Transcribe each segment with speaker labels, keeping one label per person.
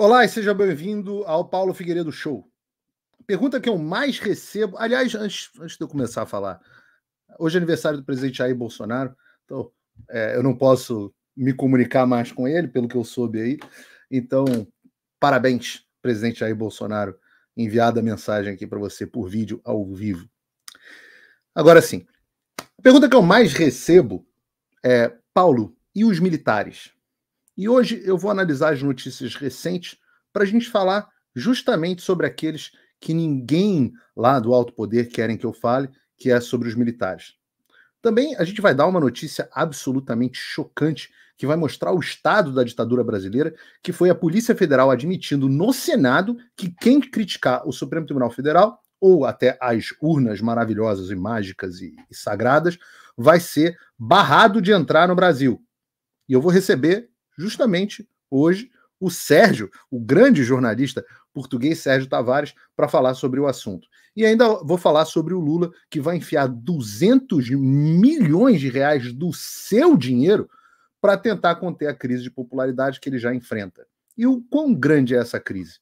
Speaker 1: Olá e seja bem-vindo ao Paulo Figueiredo Show. Pergunta que eu mais recebo, aliás, antes, antes de eu começar a falar, hoje é aniversário do presidente Jair Bolsonaro, então é, eu não posso me comunicar mais com ele, pelo que eu soube aí. Então, parabéns, presidente Jair Bolsonaro, enviada a mensagem aqui para você por vídeo ao vivo. Agora sim, a pergunta que eu mais recebo é: Paulo, e os militares? E hoje eu vou analisar as notícias recentes para a gente falar justamente sobre aqueles que ninguém lá do alto poder querem que eu fale, que é sobre os militares. Também a gente vai dar uma notícia absolutamente chocante que vai mostrar o estado da ditadura brasileira, que foi a Polícia Federal admitindo no Senado que quem criticar o Supremo Tribunal Federal ou até as urnas maravilhosas e mágicas e, e sagradas vai ser barrado de entrar no Brasil. E eu vou receber justamente hoje o Sérgio, o grande jornalista português Sérgio Tavares, para falar sobre o assunto. E ainda vou falar sobre o Lula, que vai enfiar 200 milhões de reais do seu dinheiro para tentar conter a crise de popularidade que ele já enfrenta. E o quão grande é essa crise?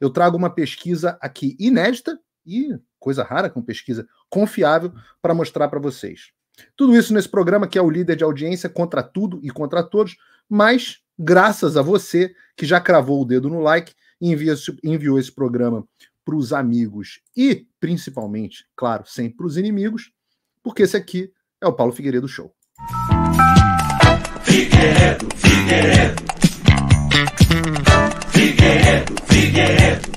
Speaker 1: Eu trago uma pesquisa aqui inédita e coisa rara com pesquisa confiável para mostrar para vocês. Tudo isso nesse programa que é o líder de audiência contra tudo e contra todos, mas graças a você que já cravou o dedo no like e envia, enviou esse programa para os amigos e, principalmente, claro, sempre para os inimigos, porque esse aqui é o Paulo Figueiredo Show. Figueiredo, Figueiredo. Figueiredo, Figueiredo.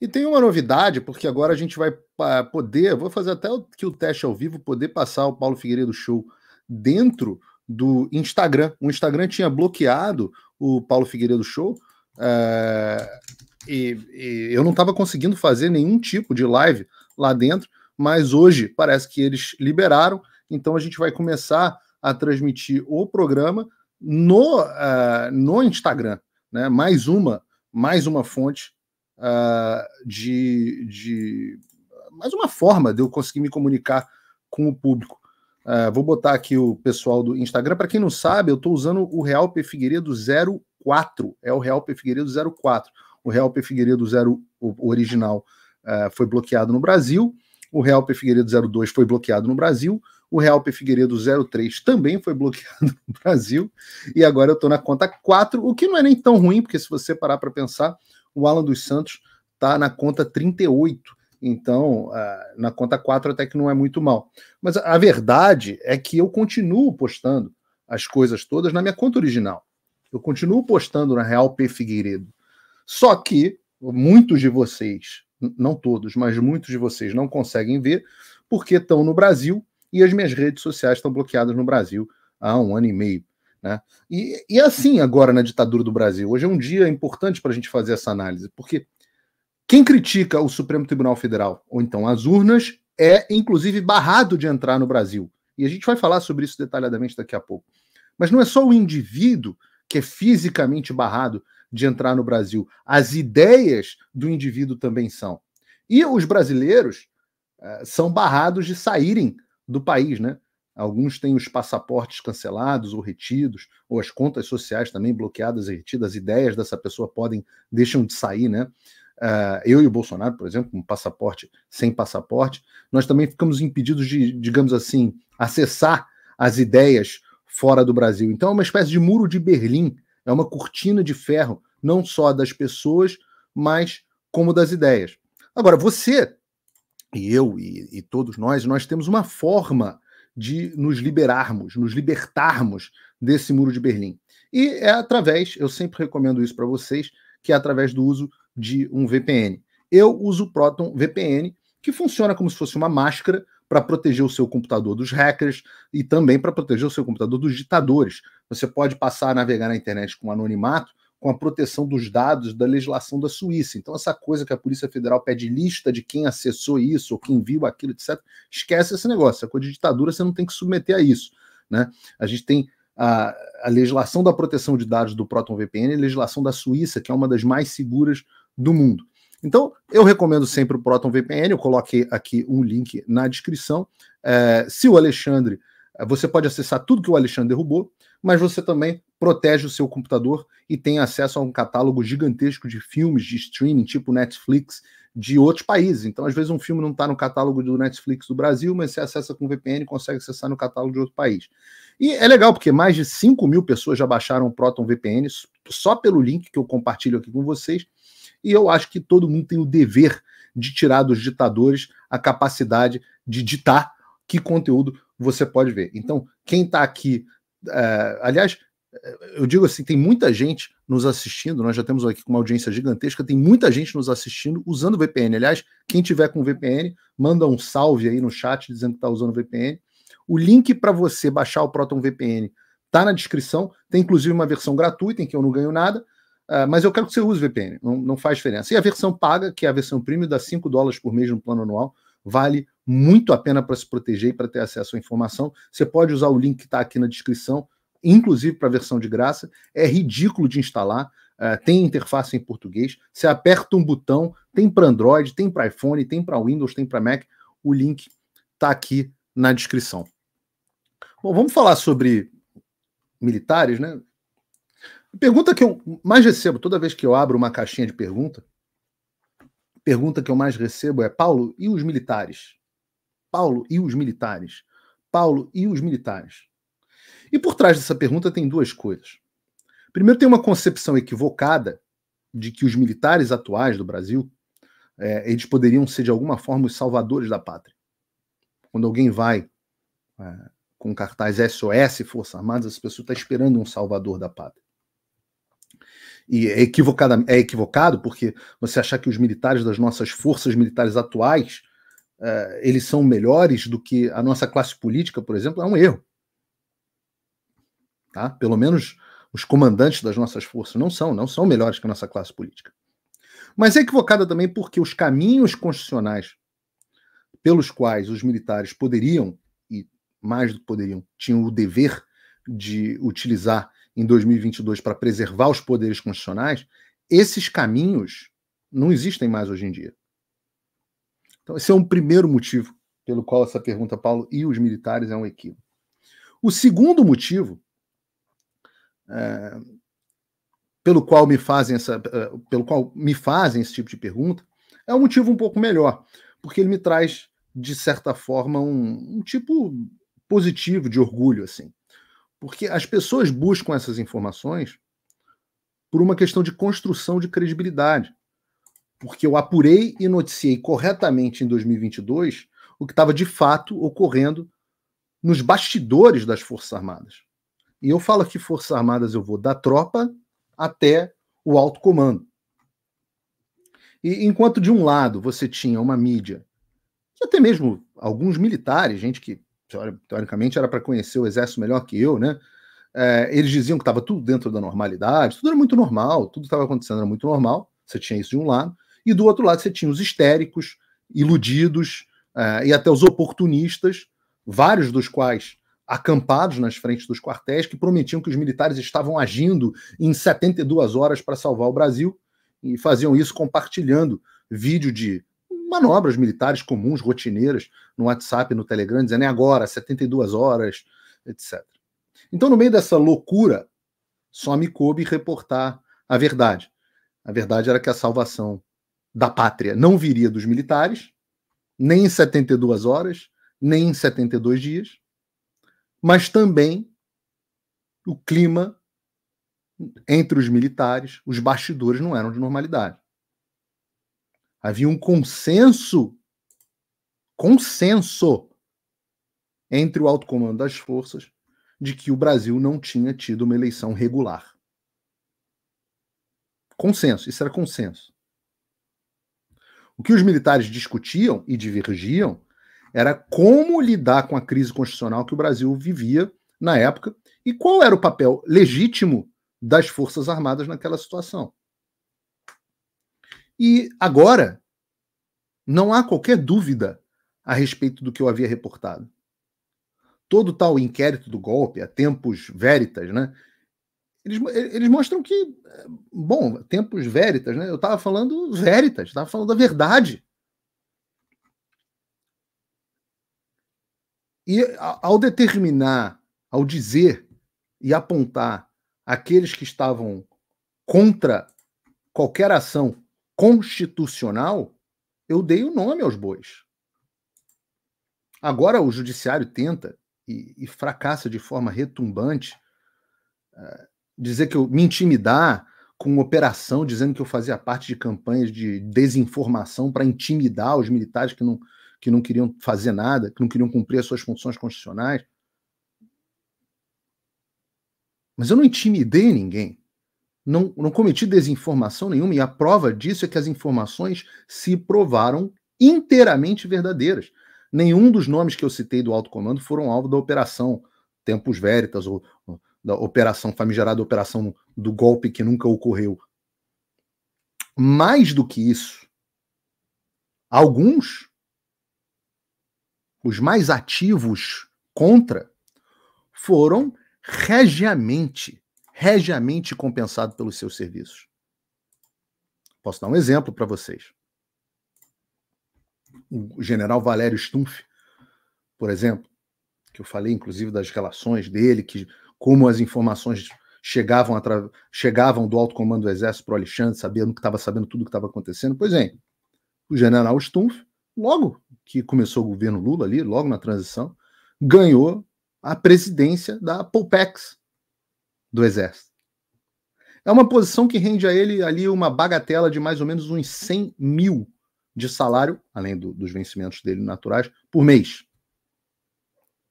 Speaker 1: E tem uma novidade, porque agora a gente vai ah, poder, vou fazer até que o teste ao vivo, poder passar o Paulo Figueiredo Show dentro do Instagram. O Instagram tinha bloqueado o Paulo Figueiredo Show. Eh, e, e, eu não estava conseguindo fazer nenhum tipo de live lá dentro, mas hoje parece que eles liberaram, então a gente vai começar a transmitir o programa no, uh, no Instagram. Né? Mais uma, mais uma fonte uh, de, de. Mais uma forma de eu conseguir me comunicar com o público. Uh, vou botar aqui o pessoal do Instagram. Para quem não sabe, eu estou usando o Real P. Figueiredo 04. É o Real P. Figueiredo 04. O Real P. Figueiredo 0, o original, uh, foi bloqueado no Brasil. O Real P. Figueiredo 02 foi bloqueado no Brasil. O Real P. Figueiredo 03 também foi bloqueado no Brasil. E agora eu estou na conta 4, o que não é nem tão ruim, porque se você parar para pensar, o Alan dos Santos está na conta 38. Então, ah, na conta 4 até que não é muito mal. Mas a verdade é que eu continuo postando as coisas todas na minha conta original. Eu continuo postando na Real P Figueiredo. Só que muitos de vocês, não todos, mas muitos de vocês não conseguem ver porque estão no Brasil e as minhas redes sociais estão bloqueadas no Brasil há um ano e meio. Né? E, e é assim agora na ditadura do Brasil. Hoje é um dia importante para a gente fazer essa análise, porque quem critica o Supremo Tribunal Federal, ou então as urnas, é inclusive barrado de entrar no Brasil. E a gente vai falar sobre isso detalhadamente daqui a pouco. Mas não é só o indivíduo que é fisicamente barrado de entrar no Brasil. As ideias do indivíduo também são. E os brasileiros eh, são barrados de saírem do país, né? Alguns têm os passaportes cancelados ou retidos, ou as contas sociais também bloqueadas e retidas. As ideias dessa pessoa podem deixam de sair, né? uh, eu e o Bolsonaro, por exemplo, um passaporte sem passaporte, nós também ficamos impedidos de, digamos assim, acessar as ideias fora do Brasil. Então é uma espécie de muro de Berlim, é uma cortina de ferro, não só das pessoas, mas como das ideias. Agora, você e eu e, e todos nós, nós temos uma forma de nos liberarmos, nos libertarmos desse muro de Berlim. E é através, eu sempre recomendo isso para vocês, que é através do uso de um VPN. Eu uso o Proton VPN, que funciona como se fosse uma máscara para proteger o seu computador dos hackers e também para proteger o seu computador dos ditadores. Você pode passar a navegar na internet com anonimato, com a proteção dos dados da legislação da Suíça. Então, essa coisa que a Polícia Federal pede lista de quem acessou isso ou quem viu aquilo, etc., esquece esse negócio. A coisa de ditadura você não tem que submeter a isso. Né? A gente tem a, a legislação da proteção de dados do Proton VPN e a legislação da Suíça, que é uma das mais seguras do mundo. Então, eu recomendo sempre o Proton VPN, eu coloquei aqui um link na descrição. É, se o Alexandre, é, você pode acessar tudo que o Alexandre derrubou, mas você também protege o seu computador e tem acesso a um catálogo gigantesco de filmes de streaming, tipo Netflix, de outros países. Então, às vezes, um filme não está no catálogo do Netflix do Brasil, mas você acessa com VPN e consegue acessar no catálogo de outro país. E é legal, porque mais de 5 mil pessoas já baixaram o Proton VPN só pelo link que eu compartilho aqui com vocês. E eu acho que todo mundo tem o dever de tirar dos ditadores a capacidade de ditar que conteúdo você pode ver. Então, quem está aqui, uh, aliás, eh, eu digo assim, tem muita gente nos assistindo, nós já temos aqui uma audiência gigantesca, tem muita gente nos assistindo usando VPN. Aliás, quem tiver com VPN, manda um salve aí no chat dizendo que está usando VPN. O link para você baixar o Proton VPN está na descrição, tem inclusive uma versão gratuita em que eu não ganho nada, ah, mas eu quero que você use VPN, não, não, faz diferença. E a versão paga, que é a versão premium, dá 5 dólares por mês no plano anual, vale muito a pena para se proteger e para ter acesso à informação. Você pode usar o link que está aqui na descrição, inclusive para a versão de graça. É ridículo de instalar, uh, tem interface em português. Você aperta um botão, tem para Android, tem para iPhone, tem para Windows, tem para Mac. O link está aqui na descrição. Bom, vamos falar sobre militares, né? Pergunta que eu mais recebo toda vez que eu abro uma caixinha de pergunta, pergunta que eu mais recebo é: Paulo, e os militares? Paulo, e os militares? Paulo, e os militares? E por trás dessa pergunta tem duas coisas. Primeiro, tem uma concepção equivocada de que os militares atuais do Brasil é, eles poderiam ser de alguma forma os salvadores da pátria. Quando alguém vai é, com cartaz SOS Forças Armadas, essa pessoa está esperando um salvador da pátria e é, equivocada, é equivocado porque você achar que os militares das nossas forças militares atuais uh, eles são melhores do que a nossa classe política, por exemplo, é um erro. Tá? Pelo menos os comandantes das nossas forças não são, não são melhores que a nossa classe política. Mas é equivocada também porque os caminhos constitucionais pelos quais os militares poderiam, e mais do que poderiam, tinham o dever de utilizar em 2022 para preservar os poderes constitucionais, esses caminhos não existem mais hoje em dia. Então, esse é um primeiro motivo pelo qual essa pergunta, Paulo, e os militares é um equívoco. O segundo motivo é, pelo, qual me fazem essa, é, pelo qual me fazem esse tipo de pergunta é um motivo um pouco melhor, porque ele me traz, de certa forma, um, um tipo positivo de orgulho, assim. Porque as pessoas buscam essas informações por uma questão de construção de credibilidade. Porque eu apurei e noticiei corretamente em 2022 o que estava de fato ocorrendo nos bastidores das Forças Armadas. E eu falo que Forças Armadas eu vou da tropa até o alto comando. E enquanto de um lado você tinha uma mídia, e até mesmo alguns militares, gente que teoricamente era para conhecer o exército melhor que eu, né? É, eles diziam que estava tudo dentro da normalidade, tudo era muito normal, tudo estava acontecendo era muito normal. Você tinha isso de um lado, e do outro lado você tinha os histéricos, iludidos é, e até os oportunistas, vários dos quais acampados nas frentes dos quartéis, que prometiam que os militares estavam agindo em 72 horas para salvar o Brasil e faziam isso compartilhando vídeo de manobras militares comuns, rotineiras, no WhatsApp, no Telegram, dizendo é agora, 72 horas, etc. Então, no meio dessa loucura, só me coube reportar a verdade. A verdade era que a salvação da pátria não viria dos militares, nem em 72 horas, nem em 72 dias, mas também o clima entre os militares, os bastidores não eram de normalidade. Havia um consenso, consenso entre o alto comando das forças de que o Brasil não tinha tido uma eleição regular. Consenso, isso era consenso. O que os militares discutiam e divergiam era como lidar com a crise constitucional que o Brasil vivia na época e qual era o papel legítimo das Forças Armadas naquela situação. E agora, não há qualquer dúvida a respeito do que eu havia reportado. Todo tal inquérito do golpe, a tempos veritas, né? Eles, eles mostram que, bom, tempos veritas, né? Eu estava falando veritas, estava falando a verdade. E ao determinar, ao dizer e apontar aqueles que estavam contra qualquer ação constitucional, eu dei o nome aos bois. Agora o judiciário tenta e, e fracassa de forma retumbante uh, dizer que eu me intimidar com uma operação dizendo que eu fazia parte de campanhas de desinformação para intimidar os militares que não, que não queriam fazer nada, que não queriam cumprir as suas funções constitucionais. Mas eu não intimidei ninguém. Não, não cometi desinformação nenhuma, e a prova disso é que as informações se provaram inteiramente verdadeiras. Nenhum dos nomes que eu citei do alto comando foram alvo da operação Tempos Veritas ou, ou da operação famigerada operação do golpe que nunca ocorreu. Mais do que isso, alguns os mais ativos contra foram regiamente regiamente compensado pelos seus serviços. Posso dar um exemplo para vocês. O general Valério Stumpf, por exemplo, que eu falei inclusive das relações dele, que como as informações chegavam, tra... chegavam do alto comando do exército para o Alexandre, sabendo que estava sabendo tudo o que estava acontecendo. Pois bem, o general Stumpf, logo que começou o governo Lula ali, logo na transição, ganhou a presidência da Polpex, do exército. É uma posição que rende a ele ali uma bagatela de mais ou menos uns 100 mil de salário, além do, dos vencimentos dele naturais, por mês.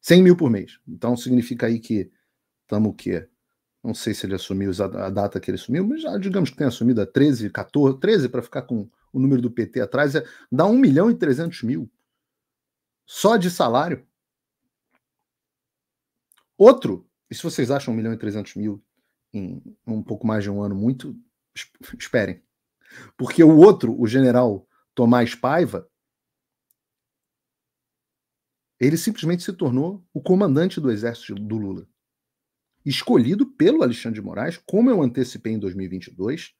Speaker 1: 100 mil por mês. Então significa aí que estamos o quê? Não sei se ele assumiu a data que ele assumiu, mas já digamos que tenha assumido a 13, 14, 13 para ficar com o número do PT atrás, é, dá 1 milhão e 300 mil só de salário. Outro e se vocês acham 1 milhão e 300 mil em um pouco mais de um ano muito, esperem. Porque o outro, o general Tomás Paiva, ele simplesmente se tornou o comandante do exército do Lula. Escolhido pelo Alexandre de Moraes, como eu antecipei em 2022,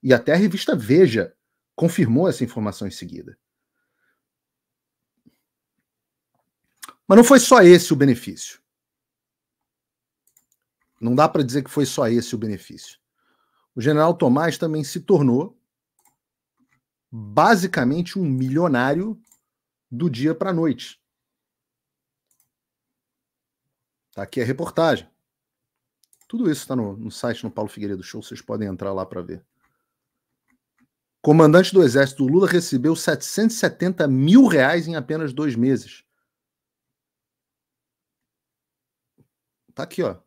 Speaker 1: e até a revista Veja confirmou essa informação em seguida. Mas não foi só esse o benefício. Não dá para dizer que foi só esse o benefício. O general Tomás também se tornou basicamente um milionário do dia para a noite. Tá aqui a reportagem. Tudo isso está no, no, site no Paulo Figueiredo Show, vocês podem entrar lá para ver. Comandante do Exército Lula recebeu 770 mil reais em apenas dois meses. Tá aqui, ó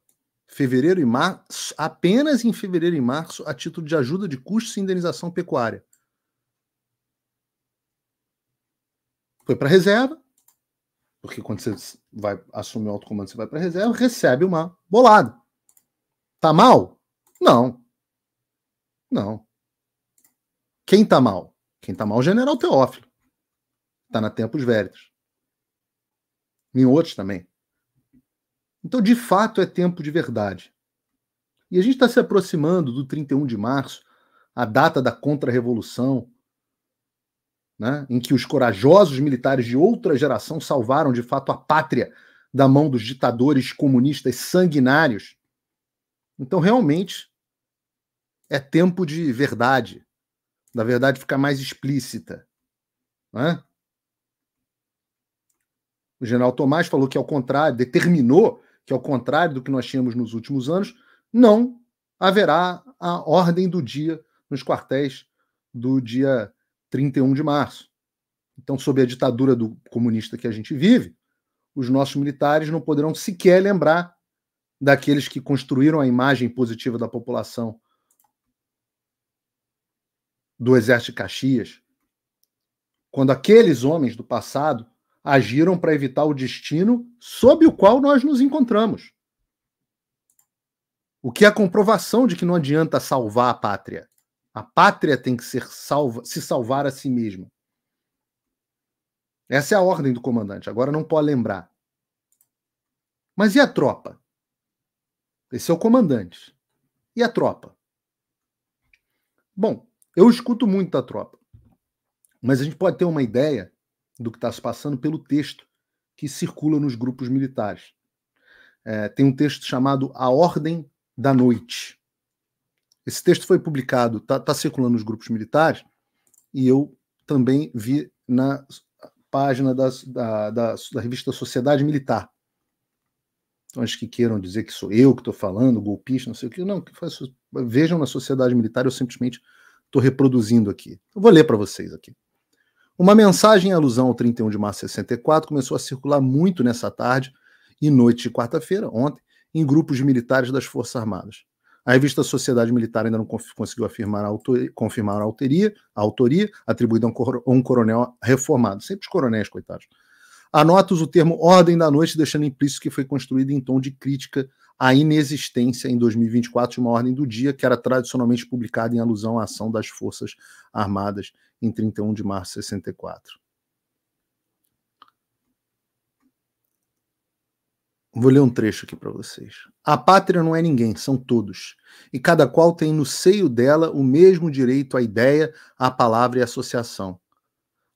Speaker 1: fevereiro e março, apenas em fevereiro e março, a título de ajuda de custos e indenização pecuária. Foi para reserva, porque quando você vai assumir o alto comando, você vai para reserva, recebe uma bolada. Tá mal? Não. Não. Quem tá mal? Quem tá mal é o general Teófilo. Tá na Tempos Véritos. Em outros também. Então, de fato, é tempo de verdade. E a gente está se aproximando do 31 de março, a data da contra-revolução, né, em que os corajosos militares de outra geração salvaram de fato a pátria da mão dos ditadores comunistas sanguinários. Então, realmente, é tempo de verdade, da verdade ficar mais explícita. Né? O general Tomás falou que, ao contrário, determinou que, ao contrário do que nós tínhamos nos últimos anos, não haverá a ordem do dia nos quartéis do dia 31 de março. Então, sob a ditadura do comunista que a gente vive, os nossos militares não poderão sequer lembrar daqueles que construíram a imagem positiva da população do exército de Caxias, quando aqueles homens do passado agiram para evitar o destino sob o qual nós nos encontramos. O que é a comprovação de que não adianta salvar a pátria. A pátria tem que ser salva, se salvar a si mesma. Essa é a ordem do comandante, agora não pode lembrar. Mas e a tropa? Esse é o comandante. E a tropa? Bom, eu escuto muito a tropa. Mas a gente pode ter uma ideia do que está se passando pelo texto que circula nos grupos militares. É, tem um texto chamado A Ordem da Noite. Esse texto foi publicado, está tá circulando nos grupos militares, e eu também vi na página das, da, da, da, revista Sociedade Militar. Então, acho que queiram dizer que sou eu que estou falando, golpista, não sei o que. Não, que vejam na Sociedade Militar, eu simplesmente estou reproduzindo aqui. Eu vou ler para vocês aqui. Uma mensagem em alusão ao 31 de março de 64 começou a circular muito nessa tarde e noite de quarta-feira, ontem, em grupos de militares das Forças Armadas. A revista Sociedade Militar ainda não conseguiu afirmar a autoria, confirmar a, autoria, a autoria atribuída a um, cor a um coronel reformado. Sempre os coronéis, coitados. Anotos o termo ordem da noite, deixando implícito que foi construído em tom de crítica a inexistência em 2024 de uma ordem do dia que era tradicionalmente publicada em alusão à ação das Forças Armadas em 31 de março de 64. Vou ler um trecho aqui para vocês. A pátria não é ninguém, são todos. E cada qual tem no seio dela o mesmo direito à ideia, à palavra e à associação.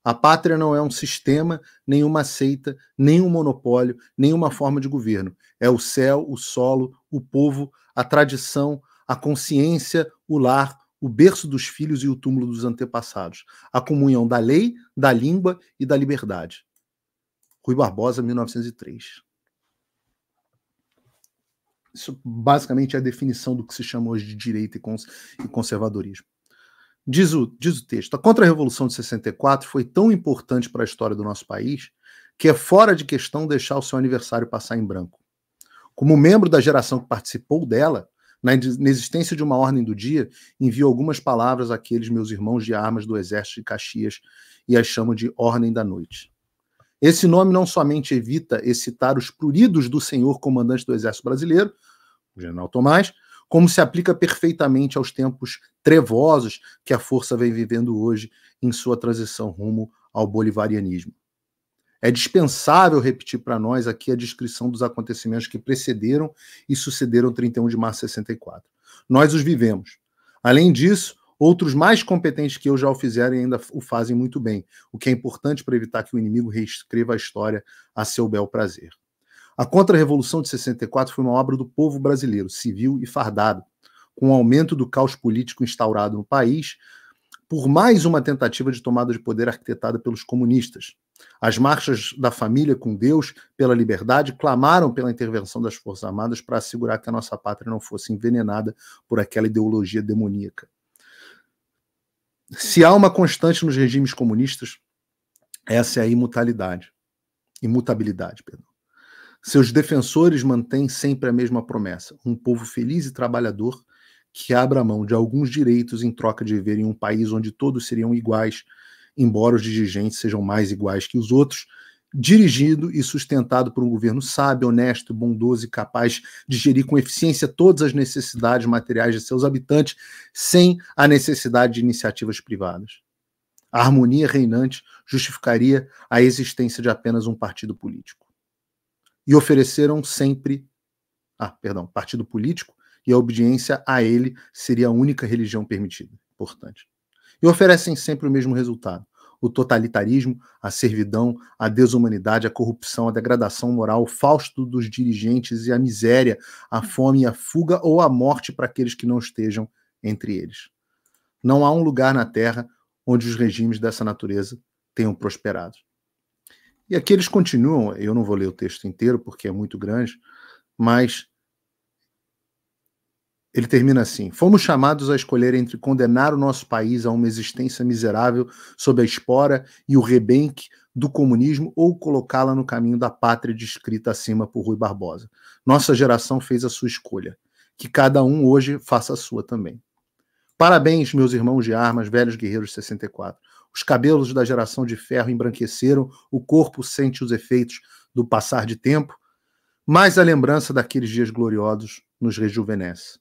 Speaker 1: A pátria não é um sistema, nenhuma seita, nenhum monopólio, nenhuma forma de governo. É o céu, o solo, o povo, a tradição, a consciência, o lar, o berço dos filhos e o túmulo dos antepassados. A comunhão da lei, da língua e da liberdade. Rui Barbosa, 1903. Isso basicamente é a definição do que se chama hoje de direito e conservadorismo. Diz o, diz o texto: a Contra-Revolução de 64 foi tão importante para a história do nosso país que é fora de questão deixar o seu aniversário passar em branco. Como membro da geração que participou dela, na existência de uma ordem do dia, envio algumas palavras àqueles meus irmãos de armas do Exército de Caxias e as chamo de Ordem da Noite. Esse nome não somente evita excitar os pruridos do senhor comandante do Exército Brasileiro, o general Tomás, como se aplica perfeitamente aos tempos trevosos que a força vem vivendo hoje em sua transição rumo ao bolivarianismo. É dispensável repetir para nós aqui a descrição dos acontecimentos que precederam e sucederam 31 de março de 64. Nós os vivemos. Além disso, outros mais competentes que eu já o fizeram e ainda o fazem muito bem, o que é importante para evitar que o inimigo reescreva a história a seu bel prazer. A Contra-Revolução de 64 foi uma obra do povo brasileiro, civil e fardado, com o aumento do caos político instaurado no país por mais uma tentativa de tomada de poder arquitetada pelos comunistas. As marchas da família com Deus pela liberdade clamaram pela intervenção das Forças Armadas para assegurar que a nossa pátria não fosse envenenada por aquela ideologia demoníaca. Se há uma constante nos regimes comunistas, essa é a imutabilidade. Imutabilidade, perdão. Seus defensores mantêm sempre a mesma promessa: um povo feliz e trabalhador que abra mão de alguns direitos em troca de viver em um país onde todos seriam iguais, embora os dirigentes sejam mais iguais que os outros, dirigido e sustentado por um governo sábio, honesto, bondoso e capaz de gerir com eficiência todas as necessidades materiais de seus habitantes, sem a necessidade de iniciativas privadas. A harmonia reinante justificaria a existência de apenas um partido político e ofereceram sempre, ah, perdão, partido político, e a obediência a ele seria a única religião permitida. Importante. E oferecem sempre o mesmo resultado: o totalitarismo, a servidão, a desumanidade, a corrupção, a degradação moral, o fausto dos dirigentes e a miséria, a hum. fome e a fuga ou a morte para aqueles que não estejam entre eles. Não há um lugar na Terra onde os regimes dessa natureza tenham prosperado. E aqui eles continuam, eu não vou ler o texto inteiro porque é muito grande, mas ele termina assim: Fomos chamados a escolher entre condenar o nosso país a uma existência miserável sob a espora e o rebenque do comunismo ou colocá-la no caminho da pátria descrita acima por Rui Barbosa. Nossa geração fez a sua escolha. Que cada um hoje faça a sua também. Parabéns, meus irmãos de armas, velhos guerreiros 64. Os cabelos da geração de ferro embranqueceram, o corpo sente os efeitos do passar de tempo, mas a lembrança daqueles dias gloriosos nos rejuvenesce.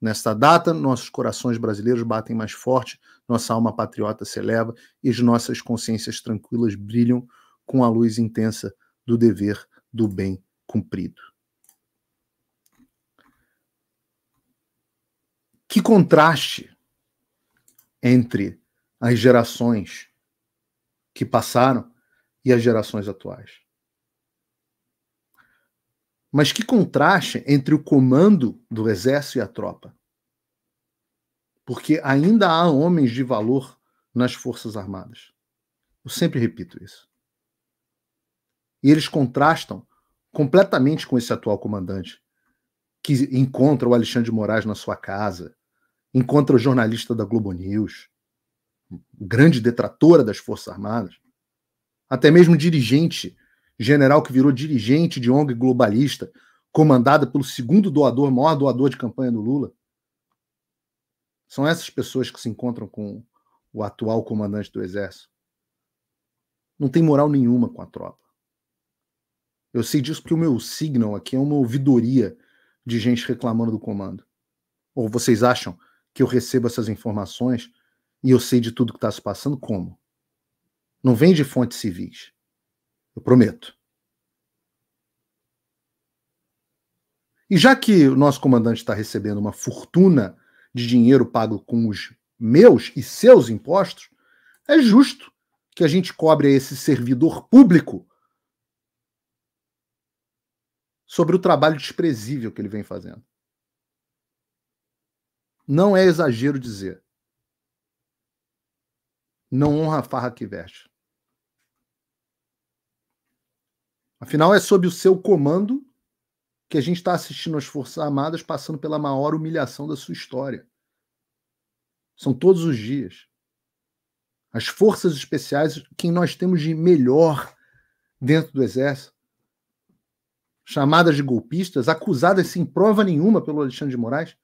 Speaker 1: Nesta data, nossos corações brasileiros batem mais forte, nossa alma patriota se eleva e as nossas consciências tranquilas brilham com a luz intensa do dever do bem cumprido. Que contraste entre as gerações que passaram e as gerações atuais. Mas que contraste entre o comando do exército e a tropa. Porque ainda há homens de valor nas Forças Armadas. Eu sempre repito isso. E eles contrastam completamente com esse atual comandante, que encontra o Alexandre de Moraes na sua casa, encontra o jornalista da Globo News, grande detratora das Forças Armadas, até mesmo dirigente, general que virou dirigente de ONG globalista, comandada pelo segundo doador, maior doador de campanha do Lula. São essas pessoas que se encontram com o atual comandante do Exército. Não tem moral nenhuma com a tropa. Eu sei disso porque o meu signal aqui é uma ouvidoria de gente reclamando do comando. Ou vocês acham que eu recebo essas informações e eu sei de tudo que está se passando, como? Não vem de fontes civis. Eu prometo. E já que o nosso comandante está recebendo uma fortuna de dinheiro pago com os meus e seus impostos, é justo que a gente cobre a esse servidor público sobre o trabalho desprezível que ele vem fazendo. Não é exagero dizer não honra a farra que veste. Afinal, é sob o seu comando que a gente está assistindo as Forças Armadas passando pela maior humilhação da sua história. São todos os dias. As forças especiais, quem nós temos de melhor dentro do Exército, chamadas de golpistas, acusadas sem prova nenhuma pelo Alexandre de Moraes,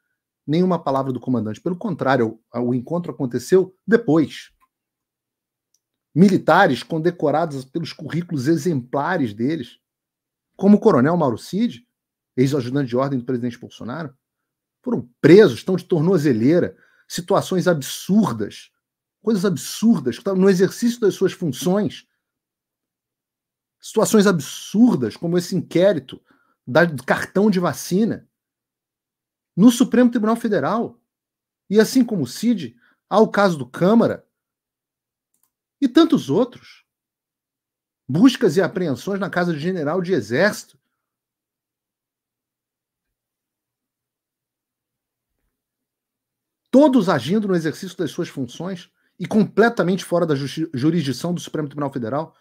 Speaker 1: nenhuma palavra do comandante. Pelo contrário, o encontro aconteceu depois militares condecorados pelos currículos exemplares deles, como o coronel Mauro Cid, ex-ajudante de ordem do presidente Bolsonaro, foram presos, estão de tornozeleira, situações absurdas, coisas absurdas, que estavam tá no exercício das suas funções, situações absurdas, como esse inquérito do cartão de vacina, no Supremo Tribunal Federal. E assim como o Cid, há o caso do Câmara, e tantos outros. Buscas e apreensões na casa de general de exército. Todos agindo no exercício das suas funções e completamente fora da jurisdição do Supremo Tribunal Federal,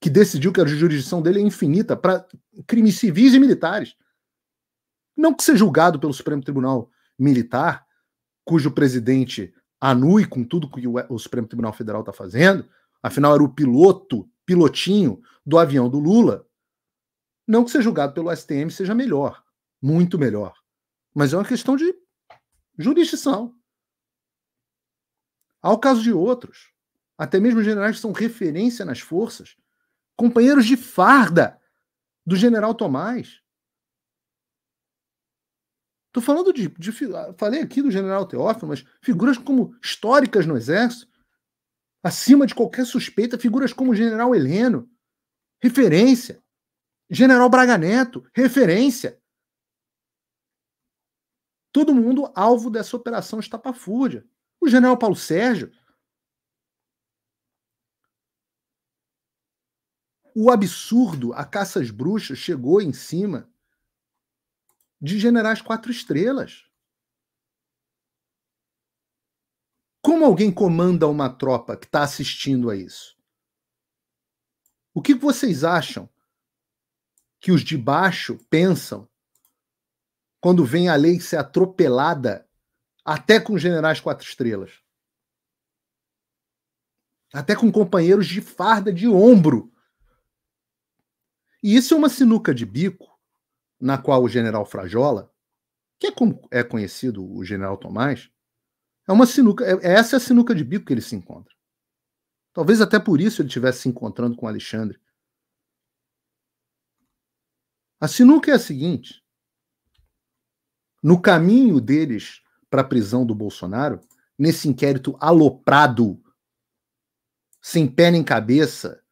Speaker 1: que decidiu que a jurisdição dele é infinita para crimes civis e militares. Não que ser julgado pelo Supremo Tribunal Militar, cujo presidente anue com tudo que o Supremo Tribunal Federal está fazendo, afinal era o piloto, pilotinho do avião do Lula. Não que ser julgado pelo STM seja melhor, muito melhor, mas é uma questão de jurisdição. Há o caso de outros, até mesmo generais que são referência nas forças, companheiros de farda do general Tomás. Estou falando de, de, ah, Falei aqui do general Teófilo, mas figuras como históricas no Exército acima de qualquer suspeita, figuras como o general Heleno, referência. General Braga Neto, referência. Todo mundo alvo dessa operação estapafúrdia. O general Paulo Sérgio. O absurdo, a caça às bruxas, chegou em cima de generais quatro estrelas. Como alguém comanda uma tropa que está assistindo a isso? O que vocês acham que os de baixo pensam quando vem a lei ser atropelada até com generais quatro estrelas? Até com companheiros de farda de ombro. E isso é uma sinuca de bico na qual o general Frajola, que é, como é conhecido o general Tomás, é uma sinuca, é, é, essa é a sinuca de bico que ele se encontra. Talvez até por isso ele estivesse se encontrando com Alexandre. A sinuca é a seguinte: no caminho deles para a prisão do Bolsonaro, nesse inquérito aloprado, sem pé nem cabeça,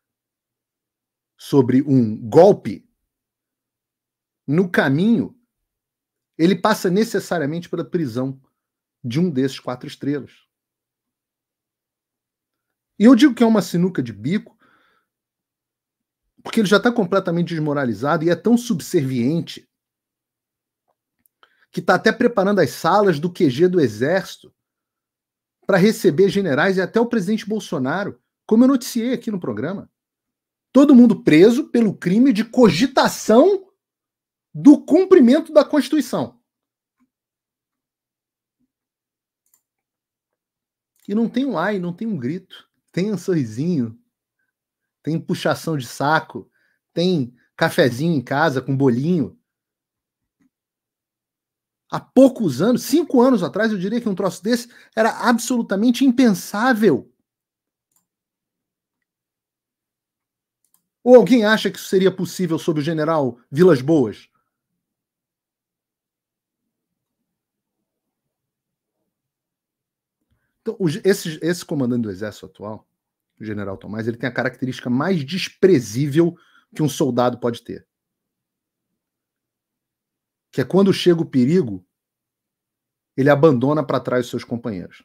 Speaker 1: sobre um golpe, no caminho, ele passa necessariamente pela prisão de um desses quatro estrelas. E eu digo que é uma sinuca de bico, porque ele já está completamente desmoralizado e é tão subserviente que está até preparando as salas do QG do Exército para receber generais e até o presidente Bolsonaro, como eu noticiei aqui no programa. Todo mundo preso pelo crime de cogitação do cumprimento da Constituição. E não tem um ai, não tem um grito. Tem um sorrisinho, tem puxação de saco, tem cafezinho em casa com bolinho. Há poucos anos, cinco anos atrás, eu diria que um troço desse era absolutamente impensável. Ou alguém acha que isso seria possível sob o general Vilas Boas? Então, esse, esse comandante do exército atual, o general Tomás, ele tem a característica mais desprezível que um soldado pode ter. Que é quando chega o perigo, ele abandona para trás os seus companheiros.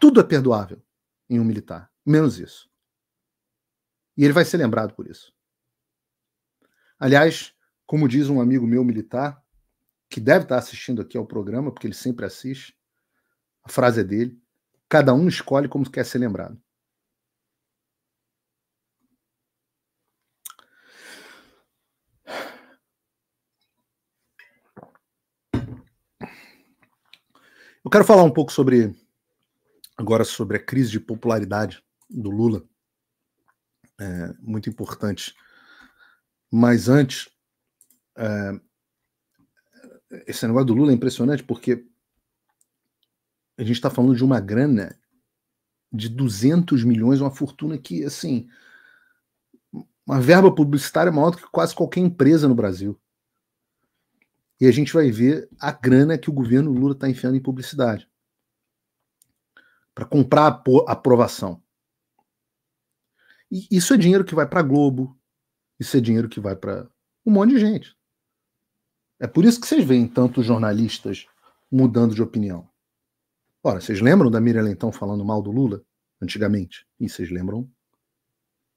Speaker 1: Tudo é perdoável em um militar, menos isso. E ele vai ser lembrado por isso. Aliás, como diz um amigo meu militar, que deve estar tá assistindo aqui ao programa, porque ele sempre assiste, a frase é dele: Cada um escolhe como quer ser lembrado. Eu quero falar um pouco sobre agora sobre a crise de popularidade do Lula. É, muito importante. Mas antes, é, esse negócio do Lula é impressionante porque a gente está falando de uma grana de 200 milhões, uma fortuna que, assim, uma verba publicitária é maior do que quase qualquer empresa no Brasil. E a gente vai ver a grana que o governo Lula está enfiando em publicidade para comprar a aprovação. E isso é dinheiro que vai para Globo, isso é dinheiro que vai para um monte de gente. É por isso que vocês veem tantos jornalistas mudando de opinião. Ora, vocês lembram da Miriam Lentão falando mal do Lula antigamente? E vocês lembram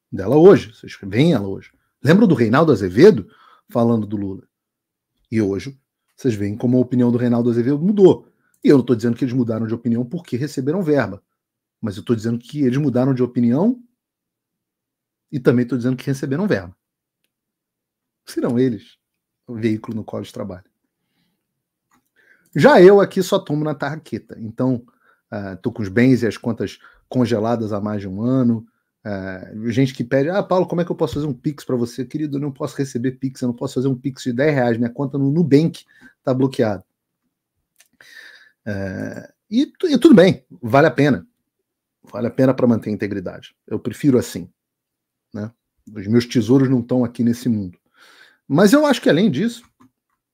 Speaker 1: dela hoje, vocês veem ela hoje. Lembram do Reinaldo Azevedo falando do Lula? E hoje vocês veem como a opinião do Reinaldo Azevedo mudou. E eu não estou dizendo que eles mudaram de opinião porque receberam verba. Mas eu estou dizendo que eles mudaram de opinião e também estou dizendo que receberam verba. Serão eles o veículo no qual eles trabalham. Já eu aqui só tomo na tarraqueta. Então, estou ah, com os bens e as contas congeladas há mais de um ano. Uh, gente que pede, ah, Paulo, como é que eu posso fazer um Pix para você? Querido, eu não posso receber Pix, eu não posso fazer um Pix de 10 reais, minha conta no Nubank está bloqueada. Uh, e, e tudo bem, vale a pena. Vale a pena para manter a integridade. Eu prefiro assim. Né? Os meus tesouros não estão aqui nesse mundo. Mas eu acho que além disso,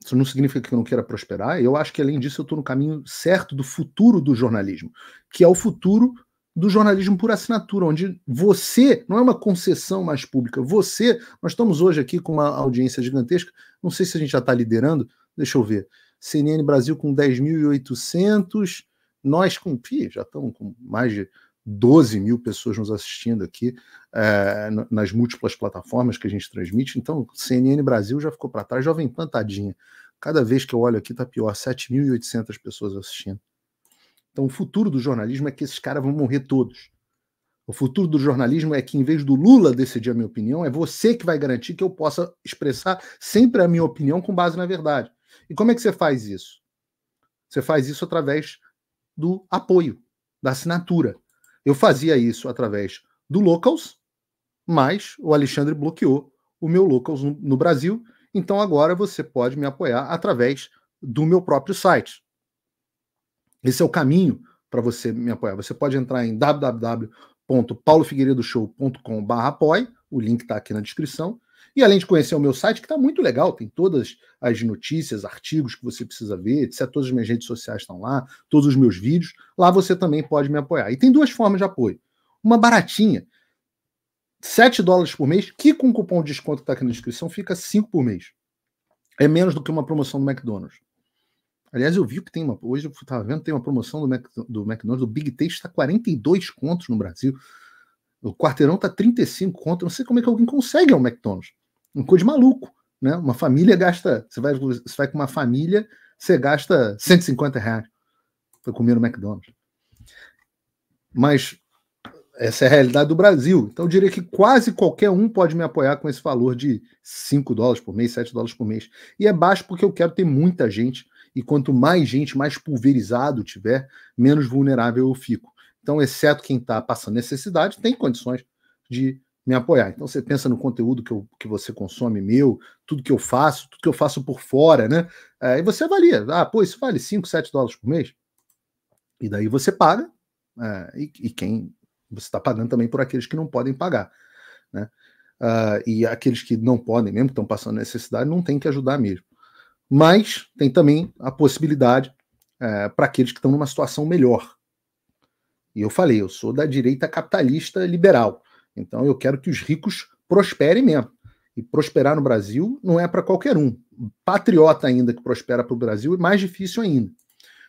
Speaker 1: isso não significa que eu não queira prosperar. Eu acho que, além disso, eu estou no caminho certo do futuro do jornalismo, que é o futuro do jornalismo por assinatura, onde você não é uma concessão mais pública, você, nós estamos hoje aqui com uma audiência gigantesca, não sei se a gente já está liderando, deixa eu ver, CNN Brasil com 10.800, nós com, ih, já estamos com mais de 12 mil pessoas nos assistindo aqui é, nas múltiplas plataformas que a gente transmite. Então, CNN Brasil já ficou para trás, Jovem pantadinha. Cada vez que eu olho aqui, está pior, 7.800 pessoas assistindo. Então, o futuro do jornalismo é que esses caras vão morrer todos. O futuro do jornalismo é que, em vez do Lula decidir a minha opinião, é você que vai garantir que eu possa expressar sempre a minha opinião com base na verdade. E como é que você faz isso? Você faz isso através do apoio, da assinatura. Eu fazia isso através do Locals, mas o Alexandre bloqueou o meu Locals no, no Brasil. Então agora você pode me apoiar através do meu próprio site. Esse é o caminho para você me apoiar. Você pode entrar em www.paulofigueiredoshow.com.br apoie, o link está aqui na descrição, e além de conhecer o meu site, que está muito legal, tem todas as notícias, artigos que você precisa ver, etc. Todas as minhas redes sociais estão lá, todos os meus vídeos. Lá você também pode me apoiar. E tem duas formas de apoio. Uma baratinha, 7 dólares por mês, que com o cupom de desconto que está aqui na descrição fica 5 por mês. É menos do que uma promoção do McDonald's. Aliás, eu vi que tem uma. Hoje eu estava vendo, tem uma promoção do, Mac, do McDonald's, do Big Taste, está 42 contos no Brasil. O quarteirão está 35 contos. Não sei como é que alguém consegue ao McDonald's. Uma coisa de maluco, né? Uma família gasta, você vai, você vai com uma família, você gasta 150 reais para comer no McDonald's. Mas essa é a realidade do Brasil. Então eu diria que quase qualquer um pode me apoiar com esse valor de 5 dólares por mês, 7 dólares por mês. E é baixo porque eu quero ter muita gente. E quanto mais gente, mais pulverizado tiver, menos vulnerável eu fico. Então, exceto quem está passando necessidade, tem condições de me apoiar. Então você pensa no conteúdo que, eu, que você consome meu, tudo que eu faço, tudo que eu faço por fora, né? É, e você avalia, ah, pô, isso vale 5, 7 dólares por mês. E daí você paga, é, e, e, quem você está pagando também por aqueles que não podem pagar, né? Uh, e aqueles que não podem mesmo, que estão passando necessidade, não tem que ajudar mesmo. Mas tem também a possibilidade é, para aqueles que estão numa situação melhor. E eu falei, eu sou da direita capitalista liberal então eu quero que os ricos prosperem mesmo. E prosperar no Brasil não é para qualquer um. Patriota ainda que prospera para o Brasil é mais difícil ainda.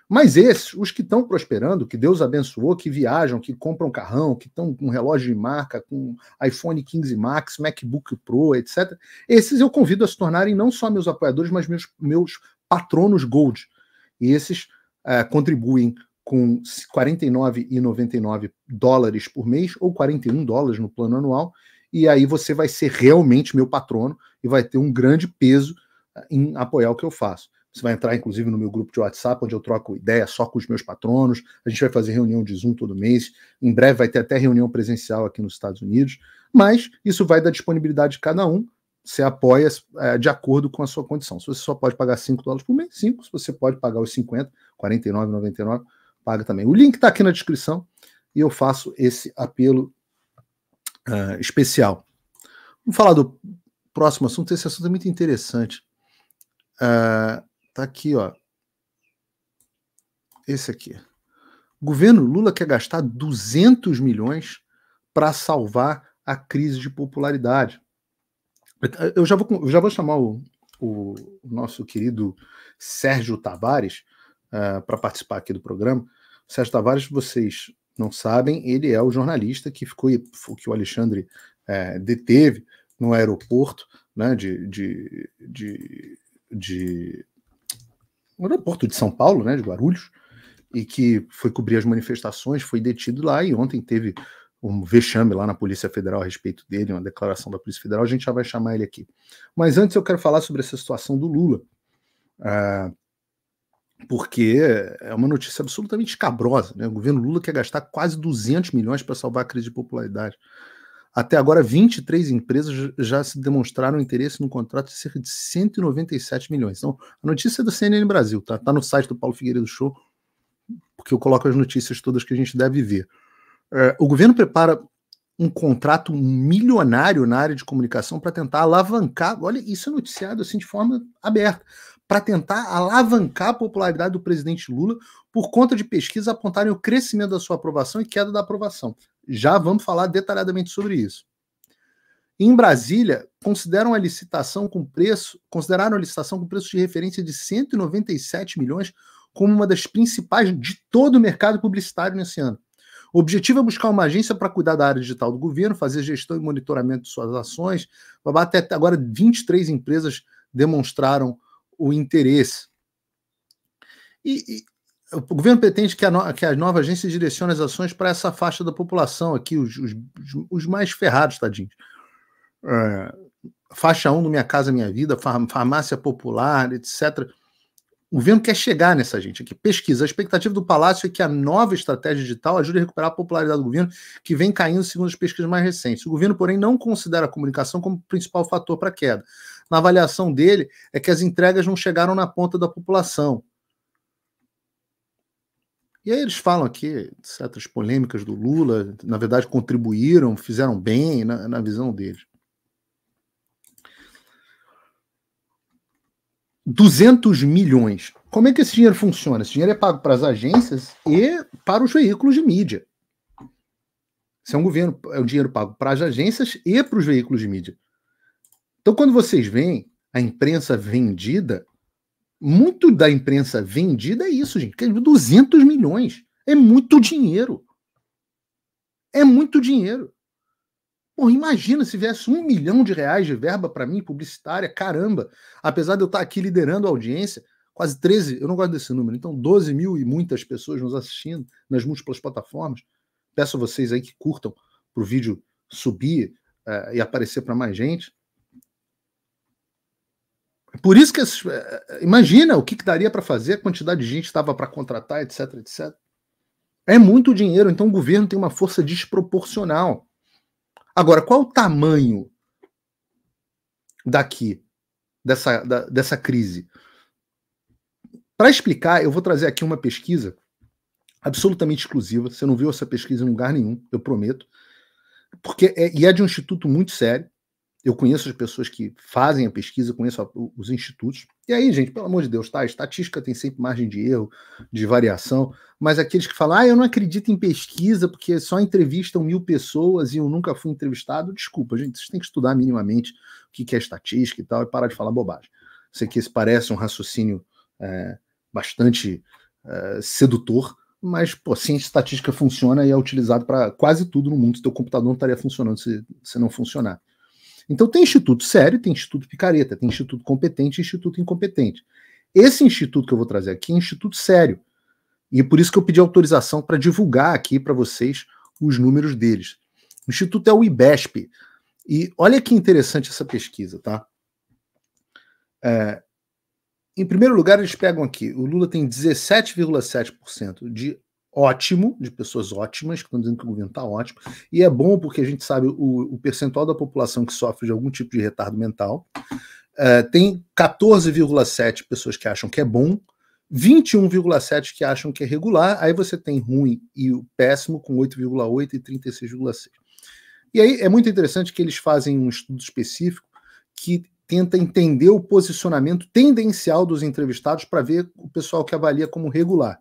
Speaker 1: Mas esses, os que estão prosperando, que Deus abençoou, que viajam, que compram carrão, que estão com relógio de marca, com iPhone 15 Max, MacBook Pro, etc., esses eu convido a se tornarem não só meus apoiadores, mas meus, meus patronos Gold. E esses é, contribuem com 49,99 dólares por mês ou 41 dólares no plano anual, e aí você vai ser realmente meu patrono e vai ter um grande peso ah, em apoiar o que eu faço. Você vai entrar, inclusive, no meu grupo de WhatsApp, onde eu troco ideia só com os meus patronos. A gente vai fazer reunião de Zoom todo mês. Em breve vai ter até reunião presencial aqui nos Estados Unidos. Mas isso vai da disponibilidade de cada um. Você apoia é, de acordo com a sua condição. Se você só pode pagar 5 dólares por mês, 5. Se você pode pagar os 50, 49,99, paga também. O link está aqui na descrição e eu faço esse apelo uh, especial. Vamos falar do próximo assunto. Esse assunto é muito interessante. Uh, aqui, ó. Esse aqui. O governo Lula quer gastar 200 milhões para salvar a crise de popularidade. Eu já vou, eu já vou chamar o, o nosso querido Sérgio Tavares uh, eh, para participar aqui do programa. O Sérgio Tavares, vocês não sabem, ele é o jornalista que ficou que o Alexandre uh, deteve no aeroporto né, de, de, de, de no aeroporto de São Paulo, né, de Guarulhos, e que foi cobrir as manifestações, foi detido lá e ontem teve um vexame lá na Polícia Federal a respeito dele, uma declaração da Polícia Federal, a gente já vai chamar ele aqui. Mas antes eu quero falar sobre essa situação do Lula. Uh, porque é uma notícia absolutamente escabrosa. Né? O governo Lula quer gastar quase 200 milhões para salvar a crise de popularidade. Até agora, 23 empresas já se demonstraram interesse no contrato de cerca de 197 milhões. Então, a notícia é da CNN Brasil, tá? Tá no site do Paulo Figueiredo Show, porque eu coloco as notícias todas que a gente deve ver. É, o governo prepara um contrato milionário na área de comunicação para tentar alavancar. Olha, isso é noticiado assim de forma aberta para tentar alavancar a popularidade do presidente Lula por conta de pesquisas apontarem o crescimento da sua aprovação e queda da aprovação. Já vamos falar detalhadamente sobre isso. Em Brasília, consideram a licitação com preço, consideraram a licitação com preço de referência de 197 milhões como uma das principais de todo o mercado publicitário nesse ano. O objetivo é buscar uma agência para cuidar da área digital do governo, fazer gestão e monitoramento de suas ações. Até agora, 23 empresas demonstraram o interesse. E, e o governo pretende que a, no, que a, nova agência direcione as ações para essa faixa da população aqui, os, os, os mais ferrados, tadinhos. É, faixa 1 do Minha Casa Minha Vida, farmácia popular, etc. O governo quer chegar nessa gente aqui. Pesquisa. A expectativa do Palácio é que a nova estratégia digital ajude a recuperar a popularidade do governo, que vem caindo segundo as pesquisas mais recentes. O governo, porém, não considera a comunicação como principal fator para a queda na avaliação dele, é que as entregas não chegaram na ponta da população. E aí eles falam aqui certas polêmicas do Lula, na verdade contribuíram, fizeram bem na, na visão deles. 200 milhões. Como é que esse dinheiro funciona? Esse dinheiro é pago para as agências e para os veículos de mídia. Se é um governo, é um dinheiro pago para as agências e para os veículos de mídia. Então, quando vocês veem a imprensa vendida, muito da imprensa vendida é isso, gente. 200 é milhões. É muito dinheiro. É muito dinheiro. Pô, imagina se viesse um milhão de reais de verba para mim, publicitária, caramba. Apesar de eu estar aqui liderando a audiência, quase 13, eu não gosto desse número, então 12 mil e muitas pessoas nos assistindo nas múltiplas plataformas. Peço a vocês aí que curtam para o vídeo subir uh, e aparecer para mais gente. Por isso que eh, eh, imagina o que, que daria para fazer, a quantidade de gente estava para contratar, etc, etc. É muito dinheiro, então o governo tem uma força desproporcional. Agora, qual o tamanho daqui, dessa, da, dessa crise? Para explicar, eu vou trazer aqui uma pesquisa absolutamente exclusiva. Você não viu essa pesquisa em lugar nenhum, eu prometo. Porque é, e é de um instituto muito sério. Eu conheço as pessoas que fazem a pesquisa, conheço os institutos. E aí, gente, pelo amor de Deus, tá? A estatística tem sempre margem de erro, de variação, mas aqueles que falam, ah, eu não acredito em pesquisa porque só entrevistam mil pessoas e eu nunca fui entrevistado, desculpa, gente, vocês têm que estudar minimamente o que é estatística e tal e parar de falar bobagem. Sei que esse parece um raciocínio é, bastante é, sedutor, mas pô, ciência estatística funciona e é utilizado para quase tudo no mundo. Seu computador não estaria funcionando se, se não funcionar. Então tem instituto sério, tem instituto picareta, tem instituto competente, instituto incompetente. Esse instituto que eu vou trazer aqui é um instituto sério. E é por isso que eu pedi autorização para divulgar aqui para vocês os números deles. O instituto é o IBESP. E olha que interessante essa pesquisa, tá? É, em primeiro lugar, eles pegam aqui: o Lula tem 17,7% de ótimo, de pessoas ótimas, que estão dizendo que o governo está ótimo, e é bom porque a gente sabe o, o, percentual da população que sofre de algum tipo de retardo mental. Uh, tem 14,7 pessoas que acham que é bom, 21,7 que acham que é regular, aí você tem ruim e o péssimo com 8,8 e 36,6. E aí é muito interessante que eles fazem um estudo específico que tenta entender o posicionamento tendencial dos entrevistados para ver o pessoal que avalia como regular.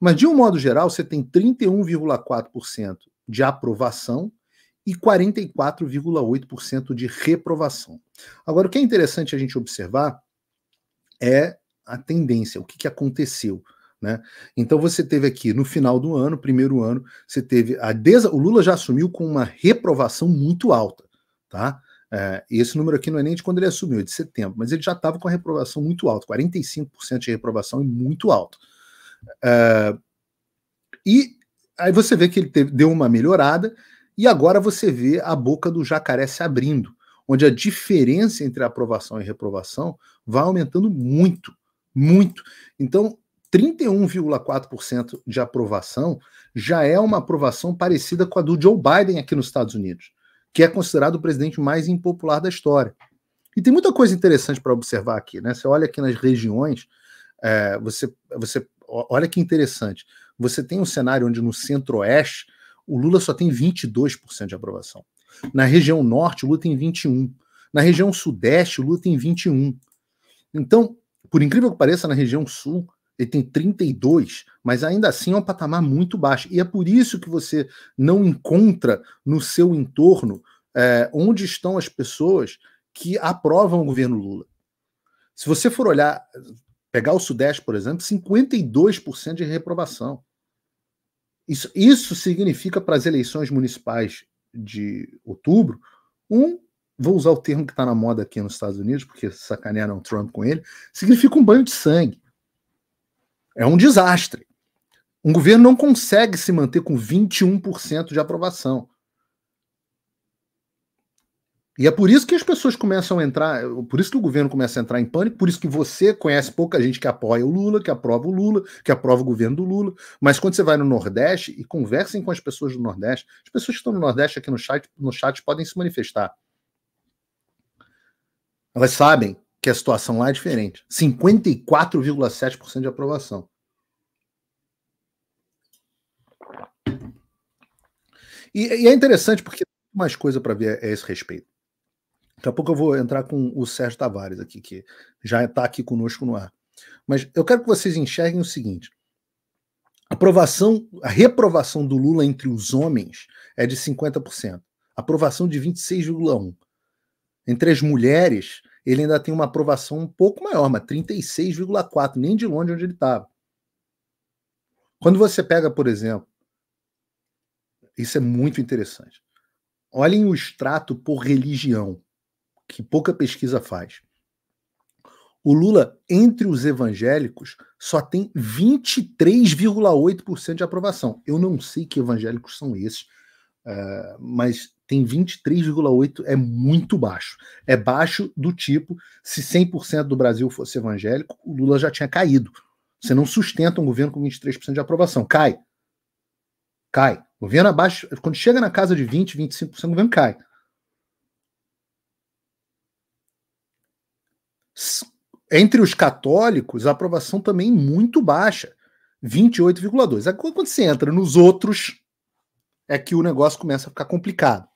Speaker 1: Mas, de um modo geral, você tem 31,4% de aprovação e 44,8% de reprovação. Agora, o que é interessante a gente observar é a tendência, o que, que aconteceu. Né? Então você teve aqui no final do ano, primeiro ano, você teve a o Lula já assumiu com uma reprovação muito alta, tá? É, esse número aqui não é nem de quando ele assumiu, é de setembro, mas ele já estava com a reprovação muito alta, 45% de reprovação e muito alto. Uh, e aí você vê que ele teve, deu uma melhorada, e agora você vê a boca do jacaré se abrindo, onde a diferença entre aprovação e reprovação vai aumentando muito, muito. Então, 31,4% de aprovação já é uma aprovação parecida com a do Joe Biden aqui nos Estados Unidos, que é considerado o presidente mais impopular da história. E tem muita coisa interessante para observar aqui, né? Você olha aqui nas regiões, é, você, você olha que interessante. Você tem um cenário onde no centro-oeste o Lula só tem 22% de aprovação. Na região norte, o Lula tem 21. Na região sudeste, o Lula tem 21. Então, por incrível que pareça, na região sul, ele tem 32, mas ainda assim é um patamar muito baixo. E é por isso que você não encontra no seu entorno é, onde estão as pessoas que aprovam o governo Lula. Se você for olhar, Pegar o Sudeste, por exemplo, 52% de reprovação. Isso, isso significa para as eleições municipais de outubro um vou usar o termo que está na moda aqui nos Estados Unidos, porque sacanearam Trump com ele, significa um banho de sangue. É um desastre. Um governo não consegue se manter com 21% de aprovação. E é por isso que as pessoas começam a entrar, por isso que o governo começa a entrar em pânico, por isso que você conhece pouca gente que apoia o Lula, que aprova o Lula, que aprova o governo do Lula. Mas quando você vai no Nordeste e conversem com as pessoas do Nordeste, as pessoas que estão no Nordeste aqui no chat, no chat podem se manifestar. Elas sabem que a situação lá é diferente. 54,7% de aprovação. E, e, é interessante porque tem mais coisa para ver a esse respeito. Daqui a pouco eu vou entrar com o Sérgio Tavares aqui, que já está aqui conosco no ar. Mas eu quero que vocês enxerguem o seguinte: a aprovação, a reprovação do Lula entre os homens é de 50%, aprovação de 26,1%. Entre as mulheres, ele ainda tem uma aprovação um pouco maior, mas 36,4%, nem de longe onde ele estava. Quando você pega, por exemplo, isso é muito interessante. Olhem o extrato por religião que pouca pesquisa faz. O Lula, entre os evangélicos, só tem 23,8% de aprovação. Eu não sei que evangélicos são esses, uh, mas tem 23,8%, é muito baixo. É baixo do tipo, se 100% do Brasil fosse evangélico, o Lula já tinha caído. Você não sustenta um governo com 23% de aprovação. Cai. Cai. O governo abaixo, quando chega na casa de 20, 25%, o governo cai. entre os católicos, a aprovação também muito baixa, 28,2. Quando você entra nos outros, é que o negócio começa a ficar complicado.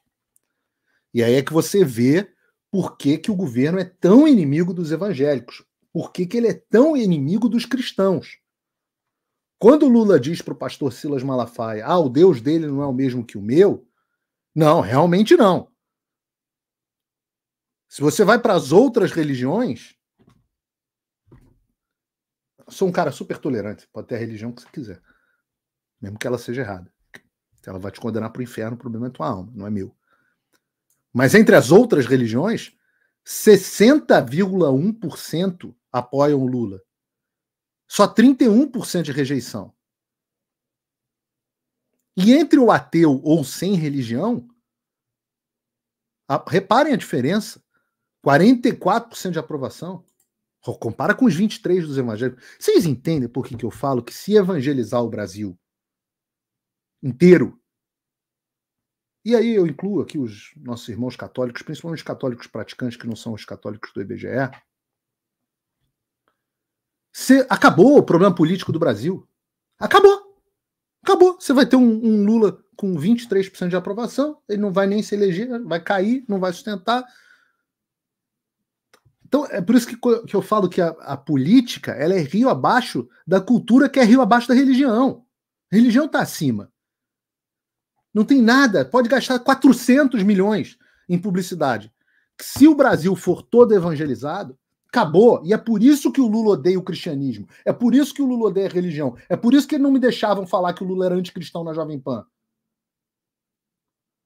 Speaker 1: E aí é que você vê por que, que o governo é tão inimigo dos evangélicos, por que, que ele é tão inimigo dos cristãos. Quando o Lula diz para o pastor Silas Malafaia, ah, o Deus dele não é o mesmo que o meu, não, realmente não. Se você vai para as outras religiões, sou um cara super tolerante, pode ter a religião que você quiser, mesmo que ela seja errada. Ela vai te condenar para o inferno, o problema é tua alma, não é meu. Mas entre as outras religiões, 60,1% apoiam o Lula. Só 31% de rejeição. E entre o ateu ou sem religião, a, reparem a diferença. 44% de aprovação. Compara com os 23 dos evangélicos. Vocês entendem por que, que eu falo que se evangelizar o Brasil inteiro, e aí eu incluo aqui os nossos irmãos católicos, principalmente os católicos praticantes, que não são os católicos do IBGE, acabou o problema político do Brasil. Acabou. Acabou. Você vai ter um, um Lula com 23% de aprovação, ele não vai nem se eleger, vai cair, não vai sustentar, então, é por isso que, que eu falo que a, a, política ela é rio abaixo da cultura, que é rio abaixo da religião. A religião está acima. Não tem nada. Pode gastar 400 milhões em publicidade. Se o Brasil for todo evangelizado, acabou. E é por isso que o Lula odeia o cristianismo. É por isso que o Lula odeia a religião. É por isso que não me deixavam falar que o Lula era anticristão na Jovem Pan.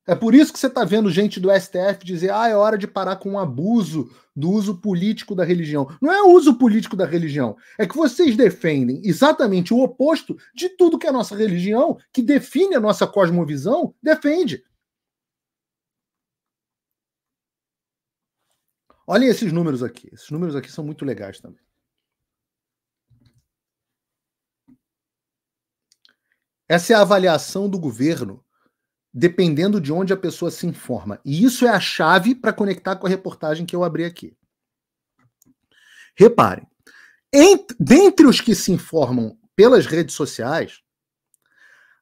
Speaker 1: É por isso que você está vendo gente do STF dizer ah, é hora de parar com o abuso do uso político da religião. Não é o uso político da religião, é que vocês defendem exatamente o oposto de tudo que a nossa religião, que define a nossa cosmovisão, defende. Olhem esses números aqui. Esses números aqui são muito legais também. Essa é a avaliação do governo dependendo de onde a pessoa se informa. E isso é a chave para conectar com a reportagem que eu abri aqui. Reparem, entre, dentre os que se informam pelas redes sociais,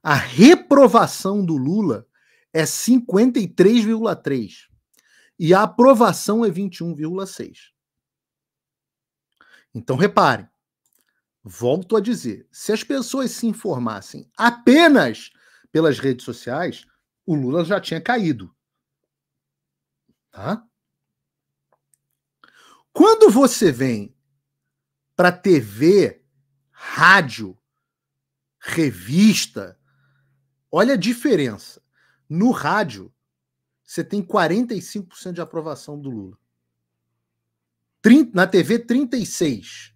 Speaker 1: a reprovação do Lula é 53,3 e a aprovação é 21,6. Então reparem, volto a dizer, se as pessoas se informassem apenas pelas redes sociais, o Lula já tinha caído. Tá? Quando você vem para TV, rádio, revista, olha a diferença. No rádio, você tem 45% de aprovação do Lula. na TV, 36.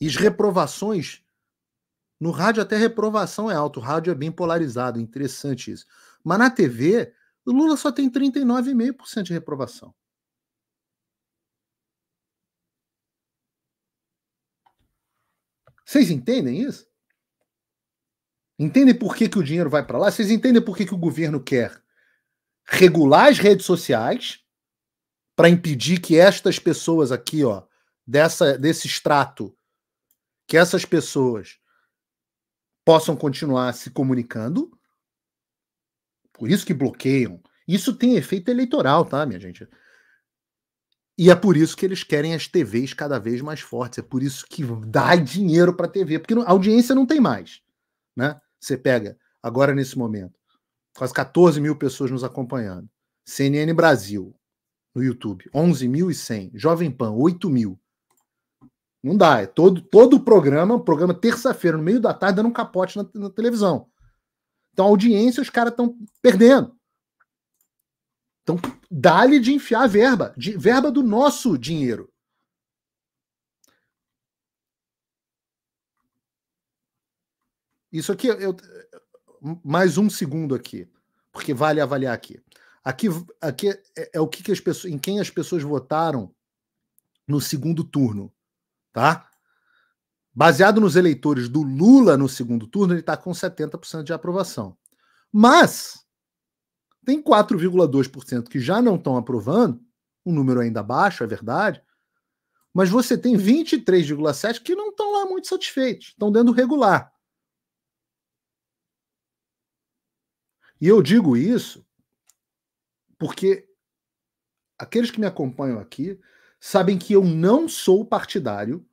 Speaker 1: E as reprovações no rádio até reprovação é alta, o rádio é bem polarizado, é interessante isso. Mas na TV, o Lula só tem 39,5% de reprovação. Vocês entendem isso? Entendem por que, que o dinheiro vai para lá? Vocês entendem por que, que o governo quer regular as redes sociais para impedir que estas pessoas aqui, ó, dessa, desse extrato, que essas pessoas possam continuar se comunicando. Por isso que bloqueiam. Isso tem efeito eleitoral, tá, minha gente? E é por isso que eles querem as TVs cada vez mais fortes. É por isso que dá dinheiro para a TV, porque a audiência não tem mais, né? Você pega agora nesse momento quase 14 mil pessoas nos acompanhando, CNN Brasil no YouTube 11.100, Jovem Pan 8 mil, não dá. É todo, todo o programa, o programa terça-feira, no meio da tarde, dando um capote na, na televisão. Então, a audiência, os caras estão perdendo. Então, dá-lhe de enfiar verba, de, verba do nosso dinheiro. Isso aqui, eu, mais um segundo aqui, porque vale avaliar aqui. Aqui, aqui é, é o que, que as pessoas, em quem as pessoas votaram no segundo turno tá? Baseado nos eleitores do Lula no segundo turno, ele está com 70% de aprovação. Mas tem 4,2% que já não estão aprovando, um número ainda baixo, é verdade, mas você tem 23,7% que não estão lá muito satisfeitos, estão dando regular. E eu digo isso porque aqueles que me acompanham aqui sabem que eu não sou partidário,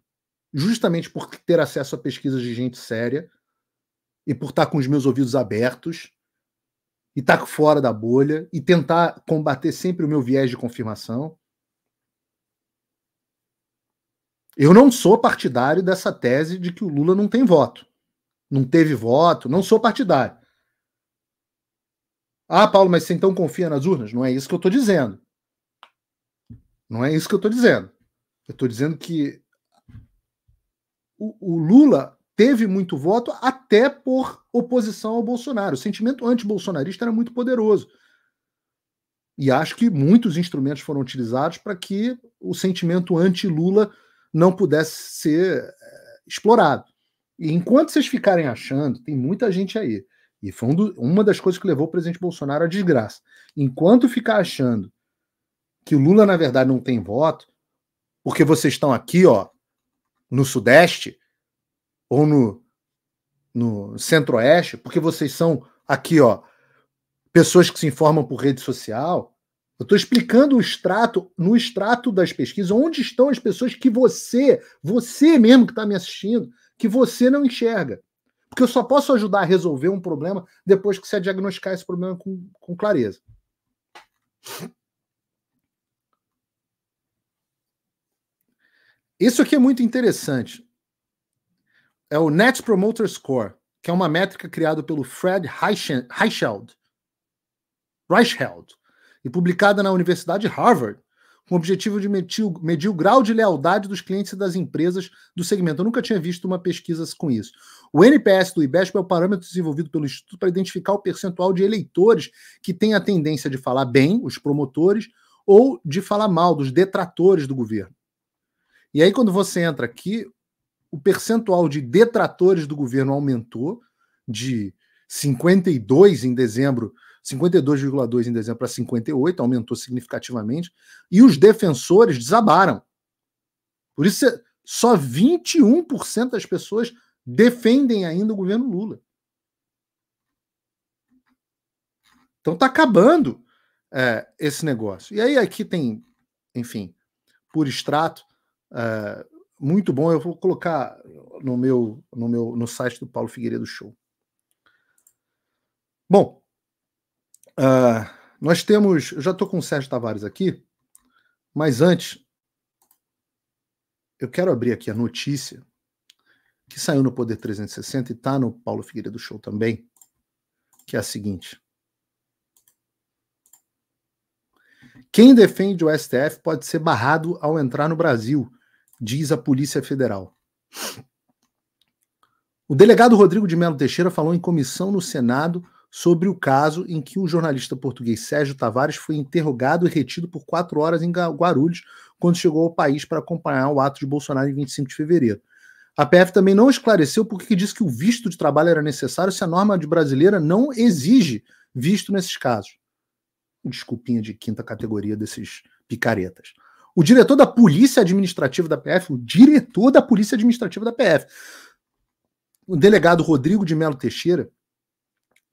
Speaker 1: justamente por ter acesso a pesquisas de gente séria e por estar tá com os meus ouvidos abertos e estar tá fora da bolha e tentar combater sempre o meu viés de confirmação. Eu não sou partidário dessa tese de que o Lula não tem voto. Não teve voto, não sou partidário. Ah, Paulo, mas você então confia nas urnas? Não é isso que eu estou dizendo. Não é isso que eu estou dizendo. Eu estou dizendo que o, o, Lula teve muito voto até por oposição ao Bolsonaro. O sentimento anti-bolsonarista era muito poderoso. E acho que muitos instrumentos foram utilizados para que o sentimento anti-Lula não pudesse ser eh, explorado. E enquanto vocês ficarem achando, tem muita gente aí. E foi um do, uma das coisas que levou o presidente Bolsonaro à desgraça. Enquanto ficar achando que o Lula, na verdade, não tem voto, porque vocês estão aqui, ó, no Sudeste ou no, no Centro-Oeste, porque vocês são aqui, ó, pessoas que se informam por rede social. Eu estou explicando o extrato, no extrato das pesquisas, onde estão as pessoas que você, você mesmo que está me assistindo, que você não enxerga. Porque eu só posso ajudar a resolver um problema depois que você diagnosticar esse problema com, com clareza. Isso aqui é muito interessante. É o Net Promoter Score, que é uma métrica criada pelo Fred Reicheld, e publicada na Universidade Harvard, com o objetivo de medir, medir o grau de lealdade dos clientes e das empresas do segmento. Eu nunca tinha visto uma pesquisa com isso. O NPS do IBESP é o parâmetro desenvolvido pelo Instituto para identificar o percentual de eleitores que têm a tendência de falar bem, os promotores, ou de falar mal, dos detratores do governo. E aí, quando você entra aqui, o percentual de detratores do governo aumentou de 52 em dezembro, 52,2 em dezembro para 58, aumentou significativamente, e os defensores desabaram. Por isso, só 21% das pessoas defendem ainda o governo Lula. Então está acabando é, esse negócio. E aí aqui tem, enfim, por extrato, ah, muito bom, eu vou colocar no meu, no meu no site do Paulo Figueiredo Show. Bom, uh, nós temos. Já estou com o Sérgio Tavares aqui, mas antes, eu quero abrir aqui a notícia que saiu no Poder 360 e está no Paulo Figueiredo Show também, que é a seguinte. Quem defende o STF pode ser barrado ao entrar no Brasil, diz a Polícia Federal. O delegado Rodrigo de Melo Teixeira falou em comissão no Senado sobre o caso em que o jornalista português Sérgio Tavares foi interrogado e retido por quatro horas em Guarulhos quando chegou ao país para acompanhar o ato de Bolsonaro em 25 de fevereiro. A PF também não esclareceu por que disse que o visto de trabalho era necessário se a norma de brasileira não exige visto nesses casos. Desculpinha de quinta categoria desses picaretas. O diretor da Polícia Administrativa da PF, o diretor da Polícia Administrativa da PF, o delegado Rodrigo de Melo Teixeira,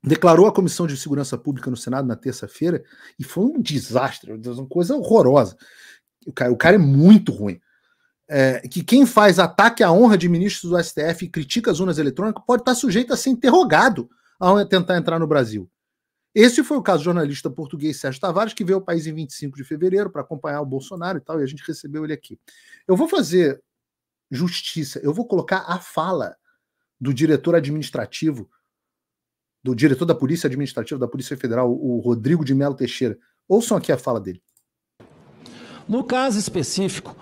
Speaker 1: declarou à Comissão de Segurança Pública no Senado na terça-feira e foi um desastre, uma coisa horrorosa. O cara, o cara é muito ruim. É, que quem faz ataque à honra de ministros do STF e critica as urnas eletrônicas pode estar sujeito a ser interrogado ao tentar entrar no Brasil. Esse foi o caso do jornalista português Sérgio Tavares, que veio ao país em 25 de fevereiro para acompanhar o Bolsonaro e tal, e a gente recebeu ele aqui. Eu vou fazer justiça, eu vou colocar a fala do diretor administrativo, do diretor da Polícia Administrativa da Polícia Federal, o Rodrigo de Melo Teixeira. Ouçam aqui a fala dele. No caso
Speaker 2: específico,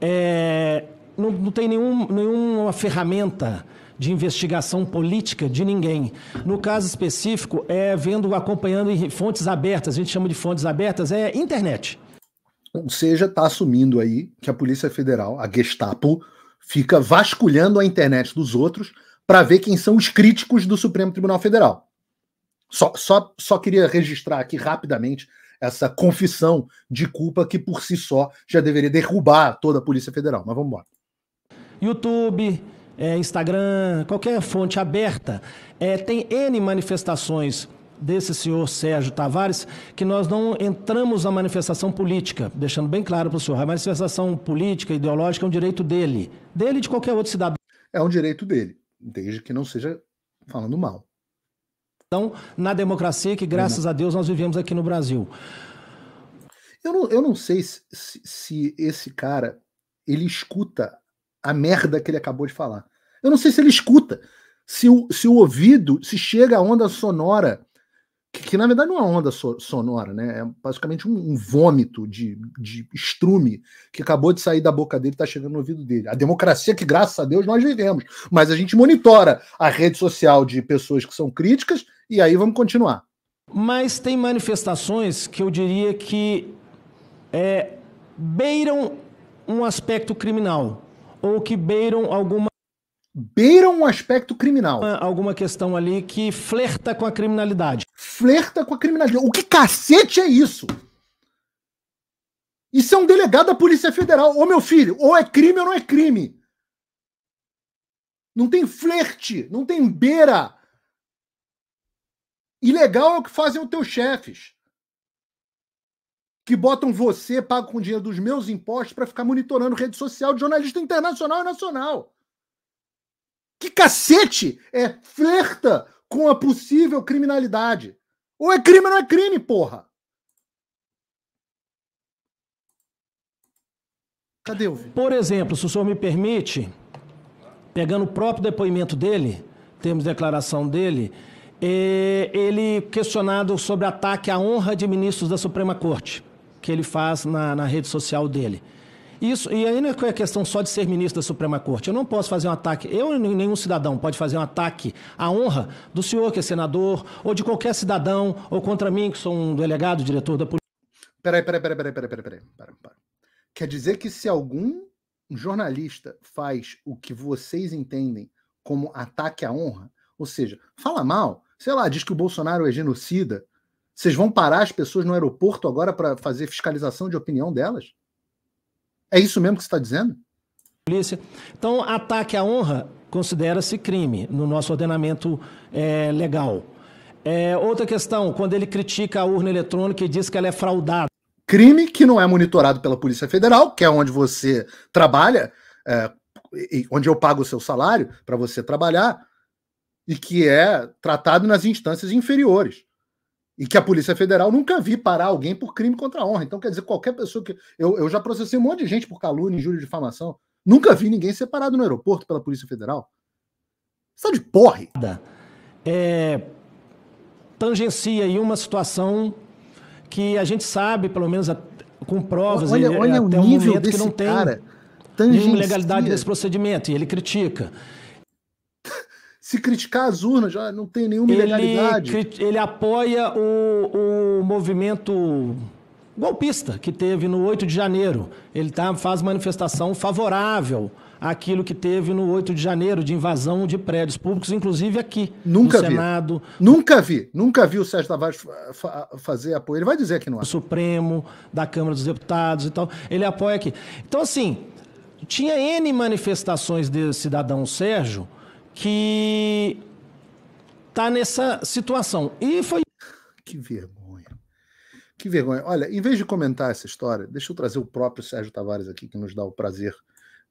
Speaker 2: é, não, não, tem nenhum, nenhuma ferramenta de investigação política de ninguém. No caso específico, é vendo, acompanhando
Speaker 1: fontes abertas, a gente chama de fontes abertas, é internet. Ou seja, está assumindo aí que a Polícia Federal, a Gestapo, fica vasculhando a internet dos outros para ver quem são os críticos do Supremo Tribunal Federal. Só, só, só queria registrar aqui rapidamente essa confissão de culpa que por si só já deveria derrubar toda a Polícia Federal. Mas vamos embora.
Speaker 2: YouTube, é, Instagram, qualquer fonte aberta, é, tem N manifestações desse senhor Sérgio Tavares, que nós não entramos na manifestação política, deixando bem claro para o senhor, a manifestação política, ideológica é um direito dele, dele e de qualquer outro cidadão. É um direito dele, desde que não seja falando mal. Então, na democracia que, graças
Speaker 1: não. a Deus, nós vivemos aqui no Brasil. Eu não, eu não sei se, se, se esse cara ele escuta a merda que ele acabou de falar. Eu não sei se ele escuta, se o, se o ouvido, se chega a onda sonora, que, que na verdade não é uma onda so, sonora, né? É basicamente um, um vômito de, de estrume que acabou de sair da boca dele e está chegando no ouvido dele. A democracia que, graças a Deus, nós vivemos. Mas a gente monitora a rede social de pessoas que são críticas e aí vamos continuar.
Speaker 2: Mas tem manifestações que eu diria que é, beiram um aspecto criminal ou que beiram alguma beiram um aspecto criminal. Alguma questão ali que flerta com a criminalidade. Flerta com
Speaker 1: a criminalidade. O que cacete é isso? Isso é um delegado da Polícia Federal. Ô meu filho, ou é crime ou não é crime. Não tem flerte, não tem beira. Ilegal é o que fazem os teus chefes que botam você, pago com dinheiro dos meus impostos, para ficar monitorando rede social de jornalista internacional e nacional. Que cacete é flerta com a possível criminalidade. Ou é crime ou não é crime, porra.
Speaker 2: Cadê o Por exemplo, se o senhor me permite, pegando o próprio depoimento dele, temos declaração dele, eh, ele questionado sobre ataque à honra de ministros da Suprema Corte que ele faz na, na rede social dele. Isso, e aí não é, é questão só de ser ministro da Suprema Corte. Eu não posso fazer um ataque, eu nenhum cidadão pode fazer um ataque à honra do senhor que é senador, ou de qualquer cidadão, ou
Speaker 1: contra mim, que sou um delegado, diretor da polícia. Peraí, peraí, peraí, peraí, peraí, peraí, peraí, peraí, peraí. Quer dizer que se algum jornalista faz o que vocês entendem como ataque à honra, ou seja, fala mal, sei lá, diz que o Bolsonaro é genocida, vocês vão parar as pessoas no aeroporto agora para fazer fiscalização de opinião delas? É isso mesmo que você está dizendo? Polícia. Então, ataque à honra considera-se
Speaker 2: crime no nosso ordenamento é, legal. É, outra questão, quando ele
Speaker 1: critica a urna eletrônica e diz que ela é fraudada. Crime que não é monitorado pela Polícia Federal, que é onde você trabalha, é, onde eu pago o seu salário para você trabalhar, e que é tratado nas instâncias inferiores e que a Polícia Federal nunca vi parar alguém por crime contra a honra. Então, quer dizer, qualquer pessoa que. Eu, eu já processei um monte de gente por calúnia, injúria e difamação. Nunca vi ninguém ser parado no aeroporto pela Polícia Federal. Está de porre. É, tangencia aí uma
Speaker 2: situação que a gente sabe, pelo menos a, com provas, olha, e, olha até o nível desse que não tem cara. Tangencia. nenhuma legalidade nesse procedimento, e ele critica
Speaker 1: se criticar as urnas, já não tem nenhuma ele, ilegalidade. Ele apoia
Speaker 2: o, o movimento golpista que teve no 8 de janeiro. Ele tá, faz manifestação favorável àquilo que teve no 8 de janeiro de invasão de prédios públicos, inclusive aqui nunca no vi. Senado. Nunca vi, nunca vi o Sérgio Tavares fazer apoio. Ele vai dizer que não é. O Supremo, da Câmara dos Deputados e tal. Ele apoia aqui. Então, assim, tinha N manifestações desse cidadão Sérgio
Speaker 1: que está nessa situação. E foi. Que vergonha. Que vergonha. Olha, em vez de comentar essa história, deixa eu trazer o próprio Sérgio Tavares aqui, que nos dá o prazer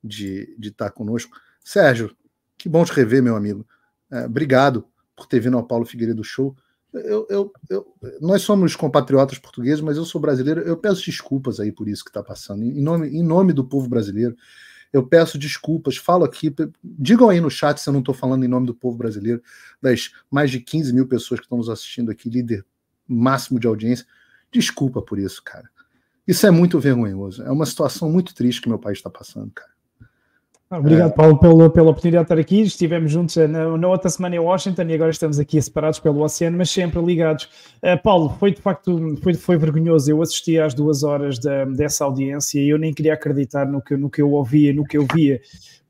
Speaker 1: de, de estar conosco. Sérgio, que bom te rever, meu amigo. É, obrigado por ter vindo ao Paulo Figueiredo Show. Eu, eu, eu, nós somos compatriotas portugueses, mas eu sou brasileiro. Eu peço desculpas aí por isso que está passando, em nome, em nome do povo brasileiro. Eu peço desculpas, falo aqui, digam aí no chat se eu não estou falando em nome do povo brasileiro, das mais de 15 mil pessoas que estão nos assistindo aqui, líder máximo de audiência. Desculpa por isso, cara. Isso é muito vergonhoso. É uma situação muito triste que meu país está passando, cara.
Speaker 3: Ah, obrigado, é. Paulo, pela, pela oportunidade de estar aqui. Estivemos juntos eh, na, na, outra semana em Washington e agora estamos aqui separados pelo oceano, mas sempre ligados. Uh, Paulo, foi de facto foi, foi vergonhoso. Eu assisti às duas horas da, dessa audiência e eu nem queria acreditar no que, no que eu ouvia, no que eu via.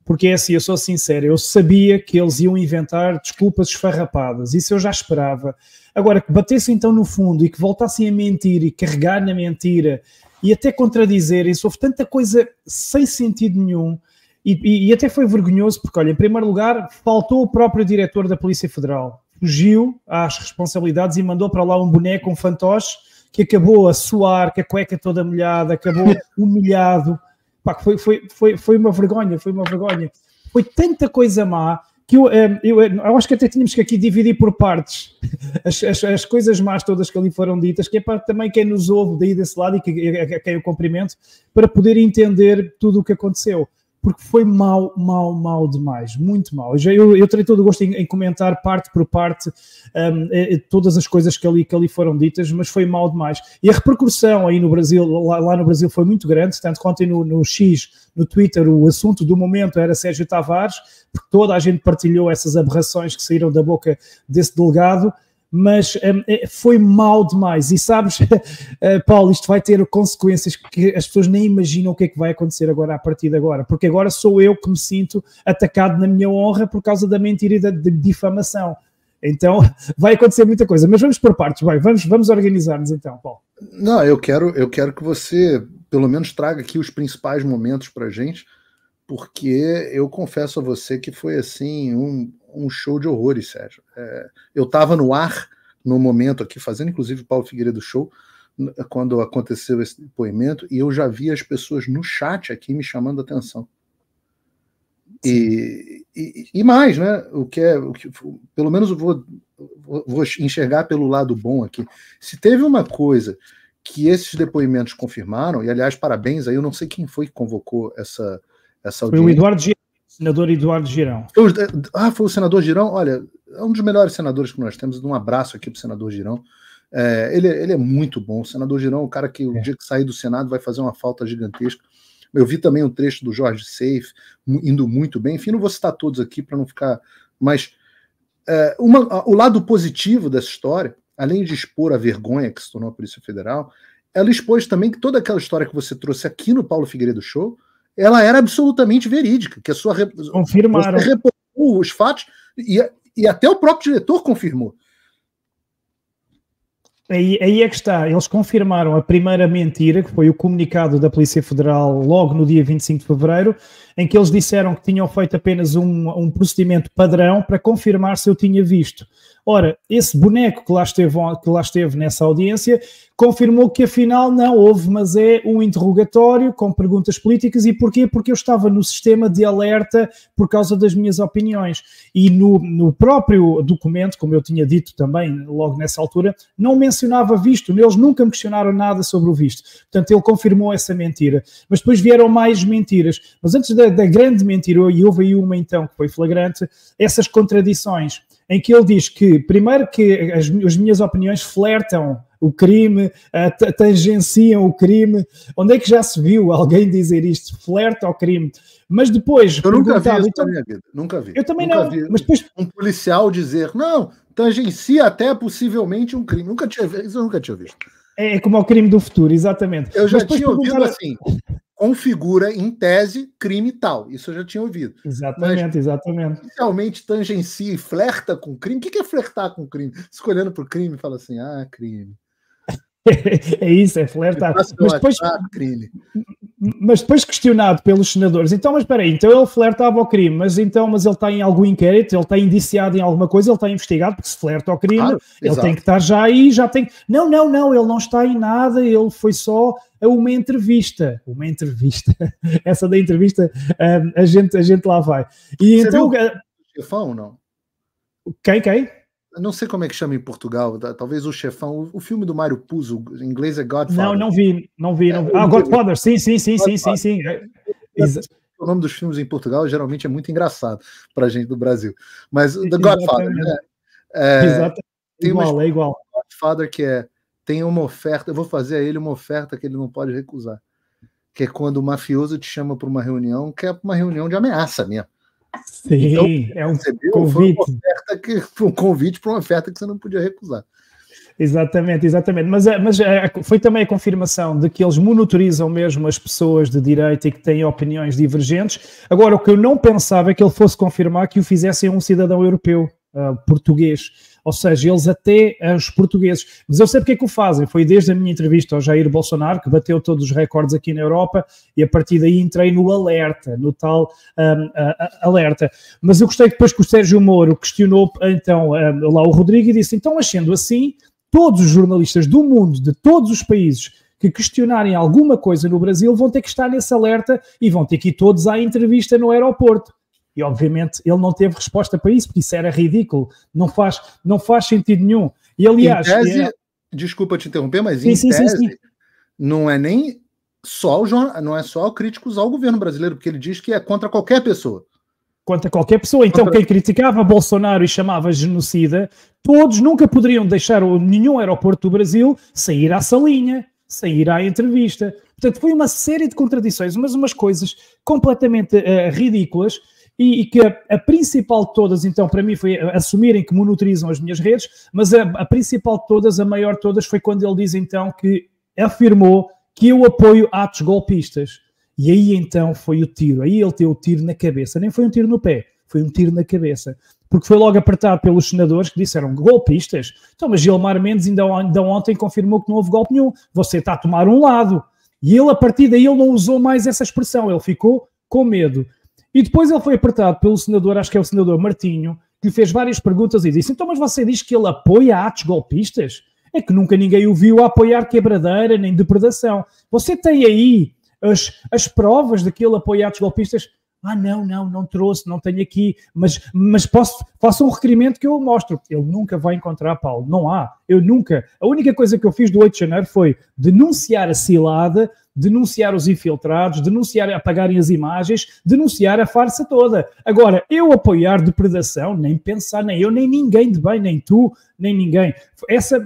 Speaker 3: Porque é assim, eu sou sincero, eu sabia que eles iam inventar desculpas esfarrapadas, isso eu já esperava. Agora, que batessem então no fundo e que voltassem a mentir e carregar na mentira e até contradizerem-se, houve tanta coisa sem sentido nenhum e, e, até foi vergonhoso, porque, olha, em primeiro lugar, faltou o próprio diretor da Polícia Federal. Fugiu às responsabilidades e mandou para lá um boneco, um fantoche, que acabou a suar, que a cueca toda molhada, acabou humilhado. Pá, foi, foi, foi, foi uma vergonha, foi uma vergonha. Foi tanta coisa má que eu, eh, eu, eh, eu acho que até tínhamos que aqui dividir por partes as, as, as, coisas más todas que ali foram ditas, que é para também quem nos ouve daí desse lado e que, a, a quem eu cumprimento, para poder entender tudo o que aconteceu porque foi mal, mal, mal demais, muito mal. Eu, eu, eu terei todo o gosto em, em comentar parte por parte um, é, eh, eh, todas as coisas que ali, que ali foram ditas, mas foi mal demais. E a repercussão aí no Brasil, lá, lá no Brasil, foi muito grande, tanto quanto no, no X, no Twitter, o assunto do momento era Sérgio Tavares, porque toda a gente partilhou essas aberrações que saíram da boca desse delegado mas um, é, foi mal demais. E sabes, eh, Paulo, isto vai ter consequências que as pessoas nem imaginam o que é que vai acontecer agora a partir de agora, porque agora sou eu que me sinto atacado na minha honra por causa da mentira e da difamação. Então vai acontecer muita coisa, mas vamos por partes, vai, vamos, vamos organizar-nos então, Paulo.
Speaker 1: Não, eu quero, eu quero que você pelo menos traga aqui os principais momentos para a gente, porque eu confesso a você que foi assim um, um show de horrores, Sérgio. É, eu estava no ar no momento aqui, fazendo inclusive o Paulo Figueiredo Show, quando aconteceu esse depoimento, e eu já vi as pessoas no chat aqui me chamando a atenção. E, e, e, mais, né? O que é, o que, pelo menos eu vou, vou enxergar pelo lado bom aqui. Se teve uma coisa que esses depoimentos confirmaram, e aliás, parabéns aí, eu não sei quem foi que convocou essa, essa audiência. Foi o Eduardo
Speaker 3: Senador Eduardo Girão. Eh,
Speaker 1: ah, foi o senador Girão? Olha, é um dos melhores senadores que nós temos. Um abraço aqui para o senador Girão. É, ele, ele, é muito bom. O senador Girão é um cara que o é. dia que sair do Senado vai fazer uma falta gigantesca. Eu vi também um trecho do Jorge Seif indo muito bem. Enfim, não vou citar todos aqui para não ficar. Mas é, uma, o lado positivo dessa história, além de expor a vergonha que se tornou a Polícia Federal, ela expôs também que toda aquela história que você trouxe aqui no Paulo Figueiredo Show ela era absolutamente verídica, que a sua confirmaram os fatos e, e até o próprio diretor confirmou. Aí,
Speaker 3: aí, é que está, eles confirmaram a primeira mentira, que foi o comunicado da Polícia Federal logo no dia 25 de fevereiro, em que eles disseram que tinham feito apenas um, um procedimento padrão para confirmar se eu tinha visto. Ora, esse boneco que lá esteve, que lá esteve nessa audiência confirmou que afinal não houve, mas é um interrogatório com perguntas políticas. E porquê? Porque eu estava no sistema de alerta por causa das minhas opiniões. E no, no próprio documento, como eu tinha dito também logo nessa altura, não mencionava visto, eles nunca me questionaram nada sobre o visto. Portanto, ele confirmou essa mentira. Mas depois vieram mais mentiras. Mas antes da, da grande mentira, e houve aí uma então que foi flagrante, essas contradições em que ele diz que, primeiro, que as, as minhas opiniões flertam o crime, eh, tangenciam o crime. Onde é que já se viu alguém dizer
Speaker 1: isto? Flerta ao crime. Mas depois. Eu nunca vi isso então, na minha vida. Nunca vi. Eu também nunca não. Vi. Mas depois... Um policial dizer, não, tangencia até possivelmente um crime. Nunca tinha visto. eu nunca tinha visto. É, é como o crime do futuro, exatamente. Eu já tinha ouvido perguntar... assim. Configura em tese crime tal. Isso eu já tinha ouvido. Exatamente, Mas, exatamente. Realmente tangencia e flerta com crime. O que é flertar com crime? Escolhendo por crime, fala assim: ah, crime. é isso, é flertar. Mas depois, mas depois
Speaker 3: questionado pelos senadores, então, mas espera aí, então ele flertava ao crime, mas então, mas ele está em algum inquérito, ele está indiciado em alguma coisa, ele está investigado, porque se flerta ao crime, claro, ele exato. tem que estar já aí, já tem. Não, não, não, ele não está em nada, ele foi só a uma entrevista. Uma entrevista. Essa da entrevista, hum, a gente, a gente lá vai. E Você então. Viu eh,
Speaker 1: o chefão, não? Quem, quem? Não sei como é que chama em Portugal, tá? talvez o chefão. O filme do Mário Puzo, em inglês é Godfather. Não, não vi, não vi. Não Ah, Godfather, sim, sim, sim, sim, sim, sim. É, o nome dos filmes em Portugal geralmente é muito engraçado para a gente do Brasil. Mas The Godfather, né? É, Exato. Tem igual, uma é igual. Godfather que é tem uma oferta, eu vou fazer a ele uma oferta que ele não pode recusar. Que é quando o mafioso te chama para uma reunião, que é uma reunião de ameaça mesmo. Então, Sim, então, é um recebeu, convite. Foi uma que, foi um convite para uma oferta que você não podia recusar. Exatamente,
Speaker 3: exatamente. Mas, é, mas é, foi também a confirmação de que eles monitorizam mesmo as pessoas de direita e que têm opiniões divergentes. Agora, o que eu não pensava é que ele fosse confirmar que o fizessem um cidadão europeu, uh, português ou seja, eles até os portugueses. Mas eu sei porque é que o fazem, foi desde a minha entrevista ao Jair Bolsonaro, que bateu todos os recordes aqui na Europa, e a partir daí entrei no alerta, no tal um, uh, alerta. Mas eu gostei depois que o Sérgio Moro questionou então um, lá o Rodrigo e disse: então, achando assim, todos os jornalistas do mundo, de todos os países, que questionarem alguma coisa no Brasil vão ter que estar nesse alerta e vão ter que ir todos à entrevista no aeroporto. E obviamente ele não teve resposta para isso, porque isso era ridículo, não faz, não faz sentido nenhum. E aliás. Em tese, é...
Speaker 1: Desculpa te interromper, mas sim, em sim, tese, sim, não é nem só o João não é só o crítico governo brasileiro, porque ele diz que é contra qualquer pessoa. Contra qualquer pessoa. Então, contra... quem criticava
Speaker 3: Bolsonaro e chamava genocida, todos nunca poderiam deixar nenhum aeroporto do Brasil sair à salinha, sair à entrevista. Portanto, foi uma série de contradições, mas umas coisas completamente uh, ridículas e, e que a, a, principal de todas, então, para mim foi assumirem que monitorizam as minhas redes, mas a, a principal de todas, a maior de todas, foi quando ele diz então que afirmou que eu apoio atos golpistas. E aí então foi o tiro, aí ele deu o tiro na cabeça, nem foi um tiro no pé, foi um tiro na cabeça. Porque foi logo apertado pelos senadores que disseram golpistas. Então, mas Gilmar Mendes ainda, ainda ontem confirmou que não houve golpe nenhum. Você está a tomar um lado. E ele, a partir daí, ele não usou mais essa expressão. Ele ficou com medo. E depois ele foi apertado pelo senador, acho que é o senador Martinho, que lhe fez várias perguntas e disse: Então, mas você diz que ele apoia atos golpistas? É que nunca ninguém o viu a apoiar quebradeira nem depredação. Você tem aí as, as provas de que ele apoia atos golpistas? Ah, não, não, não trouxe, não tenho aqui, mas, mas posso, faça um requerimento que eu mostro. Ele nunca vai encontrar, Paulo, não há, eu nunca. A única coisa que eu fiz do 8 de janeiro foi denunciar a cilada denunciar os infiltrados, denunciar apagarem as imagens, denunciar a farsa toda. Agora, eu apoiar depredação, nem pensar, nem eu, nem ninguém de bem, nem tu, nem ninguém. Essa,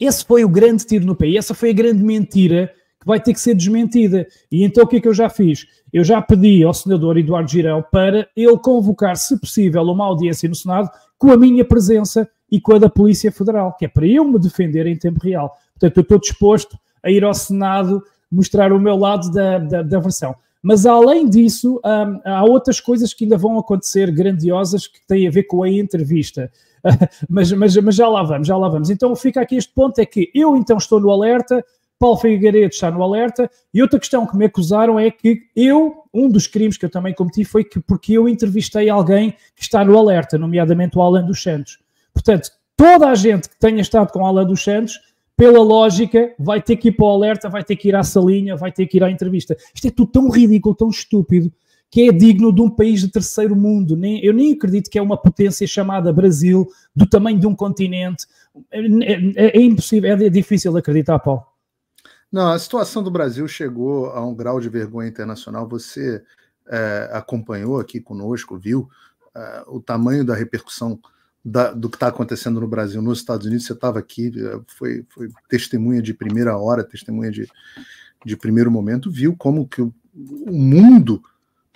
Speaker 3: esse foi o grande tiro no pé, essa foi a grande mentira que vai ter que ser desmentida. E então o que é que eu já fiz? Eu já pedi ao senador Eduardo Girão para ele convocar, se possível, uma audiência no Senado com a minha presença e com a da Polícia Federal, que é para eu me defender em tempo real. Portanto, eu estou disposto a ir ao Senado mostrar o meu lado da, da, da versão. Mas além disso, hum, há outras coisas que ainda vão acontecer grandiosas que têm a ver com a entrevista. mas, mas, mas já lá vamos, já lá vamos. Então fica aqui este ponto: é que eu então estou no alerta, Paulo Figueiredo está no alerta, e outra questão que me acusaram é que eu, um dos crimes que eu também cometi foi que porque eu entrevistei alguém que está no alerta, nomeadamente o Alan dos Santos. Portanto, toda a gente que tenha estado com o Alan dos Santos pela lógica, vai ter que ir para o alerta, vai ter que ir à salinha, vai ter que ir à entrevista. Isto é tudo tão ridículo, tão estúpido, que é digno de um país de terceiro mundo. Nem, eu nem acredito que é uma potência chamada Brasil, do tamanho de um continente. É, é, é impossível, é, difícil acreditar, Paulo.
Speaker 1: Não, a situação do Brasil chegou a um grau de vergonha internacional. Você é, acompanhou aqui conosco, viu é, o tamanho da repercussão da, do que está acontecendo no Brasil, nos Estados Unidos, você estava aqui, eh, foi, foi, testemunha de primeira hora, testemunha de, de primeiro momento, viu como que o, o mundo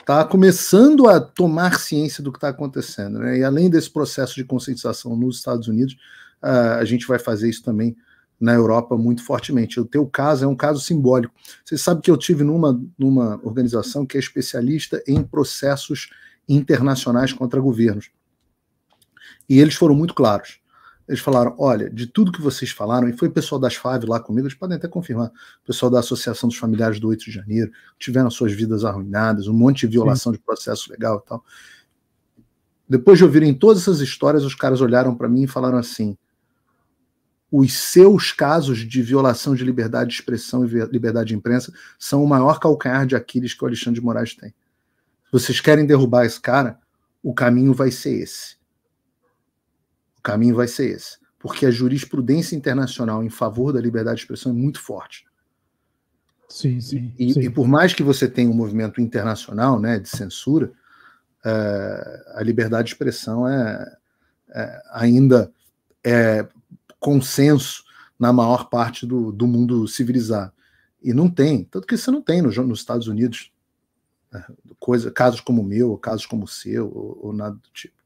Speaker 1: está começando a tomar ciência do que está acontecendo. Né? E além desse processo de conscientização nos Estados Unidos, a, a gente vai fazer isso também na Europa muito fortemente. O teu caso é um caso simbólico. Você sabe que eu tive numa, numa organização que é especialista em processos internacionais contra governos. E eles foram muito claros. Eles falaram: olha, de tudo que vocês falaram, e foi o pessoal das FAV lá comigo, eles podem até confirmar, o pessoal da Associação dos Familiares do 8 de Janeiro, que tiveram suas vidas arruinadas, um monte de violação Sim. de processo legal e tal. Depois de ouvirem todas essas histórias, os caras olharam para mim e falaram assim: os seus casos de violação de liberdade de expressão e liberdade de imprensa são o maior calcanhar de Aquiles que o Alexandre de Moraes tem. Se vocês querem derrubar esse cara, o caminho vai ser esse caminho vai ser esse. Porque a jurisprudência internacional em favor da liberdade de expressão é muito forte. Sim, sim. E, sim. e por mais que você tenha um movimento internacional né, de censura, é, a liberdade de expressão é, é, ainda é consenso na maior parte do, do mundo civilizado. E não tem, tanto que você não tem no, nos Estados Unidos né, coisa, casos como o meu, casos como o seu, ou, ou nada do tipo.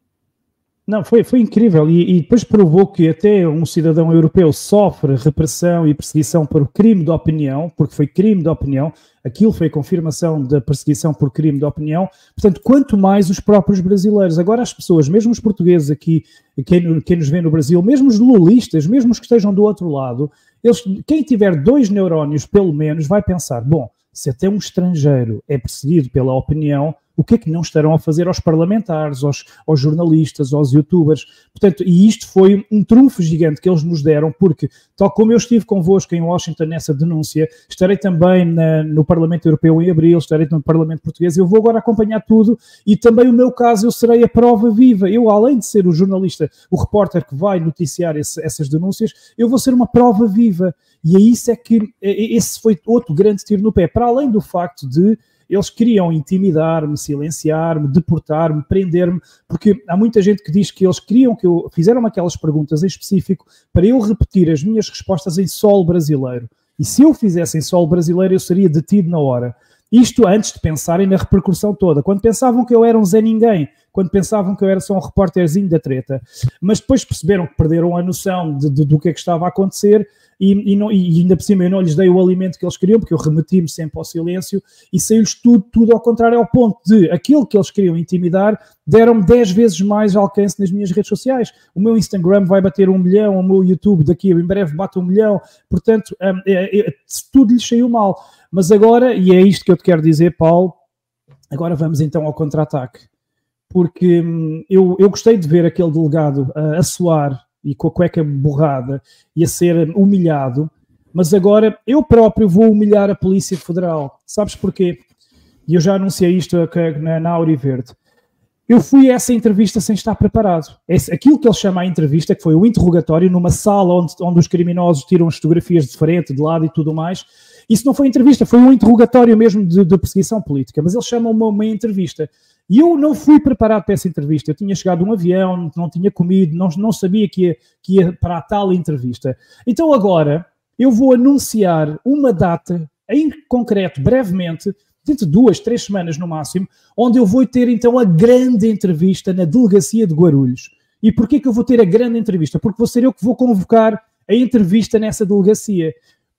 Speaker 3: Não, foi, foi incrível e, e, depois provou que até um cidadão europeu sofre repressão e perseguição por crime de opinião, porque foi crime de opinião, aquilo foi confirmação da perseguição por crime de opinião, portanto, quanto mais os próprios brasileiros. Agora as pessoas, mesmo os portugueses aqui, quem, quem nos vê no Brasil, mesmo os lulistas, mesmo os que estejam do outro lado, eles, quem tiver dois neurónios, pelo menos, vai pensar, bom, se até um estrangeiro é perseguido pela opinião, o que é que não estarão a fazer aos parlamentares, aos, aos jornalistas, aos youtubers. Portanto, e isto foi um trunfo gigante que eles nos deram, porque, tal como eu estive convosco em Washington nessa denúncia, estarei também na, no Parlamento Europeu em abril, estarei no Parlamento Português, eu vou agora acompanhar tudo e também o meu caso, eu serei a prova viva. Eu, além de ser o jornalista, o repórter que vai noticiar esse, essas denúncias, eu vou ser uma prova viva. E é isso é que é, é, esse foi outro grande tiro no pé, para além do facto de eles queriam intimidar-me, silenciar-me, deportar-me, prender-me, porque há muita gente que diz que eles queriam que eu fizeram aquelas perguntas em específico para eu repetir as minhas respostas em solo brasileiro. E se eu fizesse em solo brasileiro, eu seria detido na hora. Isto antes de pensarem na repercussão toda. Quando pensavam que eu era um Zé Ninguém, quando pensavam que eu era só um repórterzinho da treta. Mas depois perceberam que perderam a noção de, de, do que é que estava a acontecer e, e, não, e, ainda por cima eu não lhes dei o alimento que eles queriam, porque eu remeti-me sempre ao silêncio e saiu-lhes tudo, tudo ao contrário, ao ponto de aquilo que eles queriam intimidar deram-me 10 vezes mais alcance nas minhas redes sociais. O meu Instagram vai bater um milhão, o meu YouTube daqui em breve bate um milhão. Portanto, hum, é, é, tudo lhes saiu mal. Mas agora, e é isto que eu te quero dizer, Paulo, agora vamos então ao contra-ataque. Porque hum, eu, eu gostei de ver aquele delegado a suar e com a cueca borrada e a ser humilhado, mas agora eu próprio vou humilhar a Polícia Federal. Sabes porquê? E eu já anunciei isto na, na Auri Verde. Eu fui a essa entrevista sem estar preparado. É aquilo que ele chama a entrevista, que foi o interrogatório numa sala onde, onde os criminosos tiram as fotografias de frente, de lado e tudo mais isso não foi entrevista, foi um interrogatório mesmo de, de perseguição política, mas eles chamam uma, uma entrevista. E eu não fui preparado para essa entrevista. Eu tinha chegado um avião, não tinha comido, não, não sabia que ia, que ia para a tal entrevista. Então agora eu vou anunciar uma data em concreto, brevemente, dentro de duas, três semanas no máximo, onde eu vou ter então a grande entrevista na delegacia de Guarulhos. E porquê que eu vou ter a grande entrevista? Porque vou ser eu que vou convocar a entrevista nessa delegacia.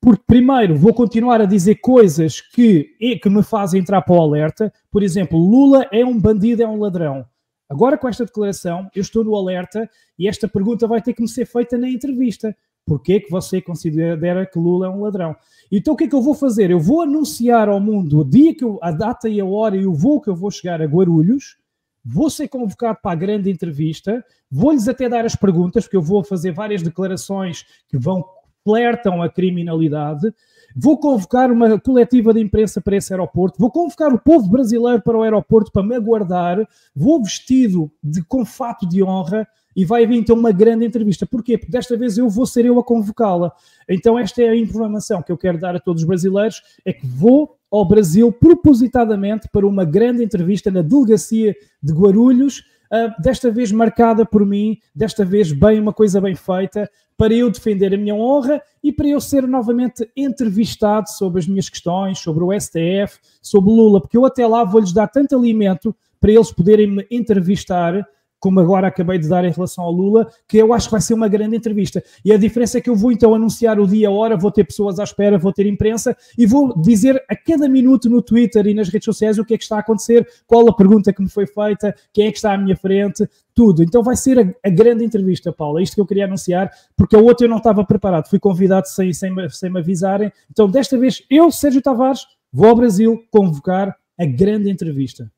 Speaker 3: Porque, primeiro, vou continuar a dizer coisas que, que me fazem entrar para o alerta. Por exemplo, Lula é um bandido, é um ladrão. Agora, com esta declaração, eu estou no alerta e esta pergunta vai ter que me ser feita na entrevista. Porquê que você considera que Lula é um ladrão? Então o que é que eu vou fazer? Eu vou anunciar ao mundo o dia que eu, a data e a hora e o voo que eu vou chegar a Guarulhos, vou ser convocado para a grande entrevista, vou-lhes até dar as perguntas, porque eu vou fazer várias declarações que vão flertam a criminalidade. Vou convocar uma coletiva de imprensa para esse aeroporto, vou convocar o povo brasileiro para o aeroporto para me aguardar, vou vestido de, com fato de honra e vai vir então uma grande entrevista. Porquê? Porque desta vez eu vou ser eu a convocá-la. Então esta é a informação que eu quero dar a todos os brasileiros, é que vou ao Brasil propositadamente para uma grande entrevista na delegacia de Guarulhos, ah, desta vez marcada por mim, desta vez bem, uma coisa bem feita, para eu defender a minha honra e para eu ser novamente entrevistado sobre as minhas questões, sobre o STF, sobre Lula, porque eu até lá vou-lhes dar tanto alimento para eles poderem me entrevistar como agora acabei de dar em relação ao Lula, que eu acho que vai ser uma grande entrevista. E a diferença é que eu vou então anunciar o dia, a hora, vou ter pessoas à espera, vou ter imprensa e vou dizer a cada minuto no Twitter e nas redes sociais o que é que está a acontecer, qual a pergunta que me foi feita, quem é que está à minha frente, tudo. Então vai ser a, a grande entrevista, Paula. É isto que eu queria anunciar, porque a outra eu não estava preparado, fui convidado sem, sem, sem me avisarem. Então desta vez eu, Sérgio Tavares, vou ao Brasil convocar a grande entrevista.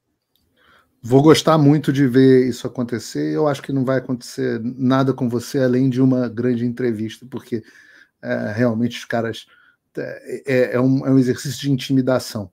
Speaker 1: Vou gostar muito de ver isso acontecer. Eu acho que não vai acontecer nada com você além de uma grande entrevista, porque é, realmente os caras. É, é, é um, é, um, exercício de intimidação.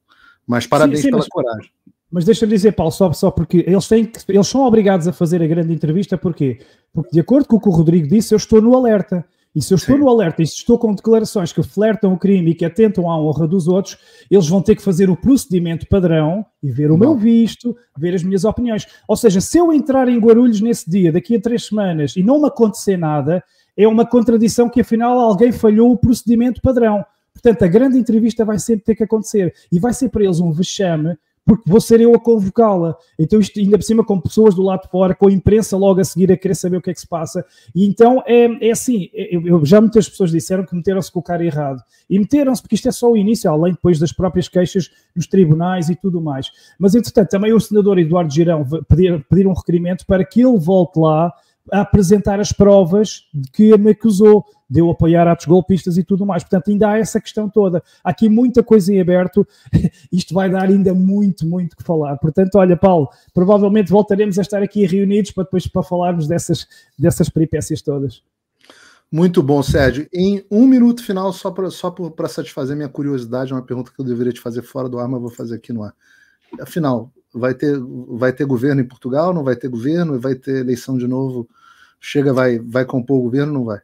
Speaker 1: Mas parabéns sim, sim, pela mas, coragem.
Speaker 3: Mas deixa eu dizer, Paulo, só, só porque eles, têm que, eles são obrigados a fazer a grande entrevista, porquê? Porque, de acordo com o que o Rodrigo disse, eu estou no alerta. E se eu estou Sim. no alerta e se estou com declarações que flertam o crime e que atentam à honra dos outros, eles vão ter que fazer o procedimento padrão e ver o Não. meu visto, ver as minhas opiniões. Ou seja, se eu entrar em Guarulhos nesse dia, daqui a três semanas, e não me acontecer nada, é uma contradição que afinal alguém falhou o procedimento padrão. Portanto, a grande entrevista vai sempre ter que acontecer e vai ser para eles um vexame porque vou ser eu a convocá-la. Então, isto ainda por cima com pessoas do lado de fora, com a imprensa logo a seguir a querer saber o que é que se passa. E então é, é assim, é, eu, eu, já muitas pessoas disseram que meteram-se com o cara errado. E meteram-se, porque isto é só o início, além depois das próprias queixas nos tribunais e tudo mais. Mas, entretanto, também o senador Eduardo Girão pedir, pedir um requerimento para que ele volte lá a apresentar as provas de que me acusou deu apoiar atos golpistas e tudo mais. Portanto, ainda há essa questão toda. Há aqui muita coisa em aberto. Isto vai dar ainda muito, muito que falar. Portanto, olha, Paulo, provavelmente voltaremos a estar aqui reunidos para depois para falarmos dessas, dessas peripécias todas.
Speaker 1: Muito bom, Sérgio. Em um minuto final, só para só satisfazer minha curiosidade, uma pergunta que eu deveria te fazer fora do ar, mas vou fazer aqui no ar. Afinal, vai ter, vai ter governo em Portugal? Não vai ter governo? Vai ter eleição de novo? Chega, vai, vai compor o governo? Não vai?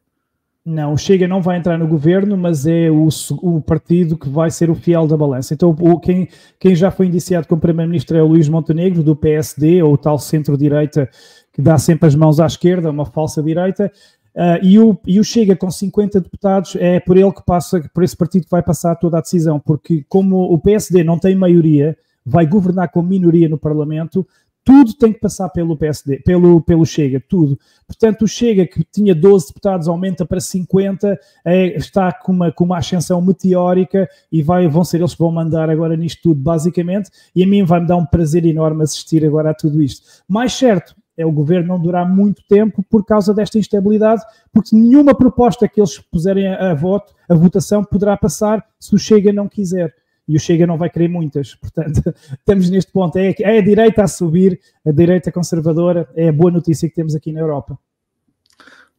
Speaker 3: Não, o Chega não vai entrar no governo, mas é o, o partido que vai ser o fiel da balança. Então, o, quem, quem, já foi indiciado como primeiro-ministro é o Luís Montenegro, do PSD, ou o tal centro-direita que dá sempre as mãos à esquerda, uma falsa direita. Uh, e, o, e, o, Chega, com 50 deputados, é por ele que passa, por esse partido que vai passar toda a decisão, porque como o PSD não tem maioria, vai governar com minoria no Parlamento, tudo tem que passar pelo PSD, pelo, pelo Chega, tudo. Portanto, o Chega, que tinha 12 deputados, aumenta para 50, é, está com uma, com uma ascensão meteórica e vai, vão ser eles que vão mandar agora nisto tudo, basicamente, e a mim vai-me dar um prazer enorme assistir agora a tudo isto. Mais certo, é o governo não durar muito tempo por causa desta instabilidade, porque nenhuma proposta que eles puserem a, a voto, a votação, poderá passar se o Chega não quiser e o Chega não vai querer muitas. Portanto, estamos neste ponto. É, é a direita a subir, a direita conservadora, é a boa notícia que temos aqui na Europa.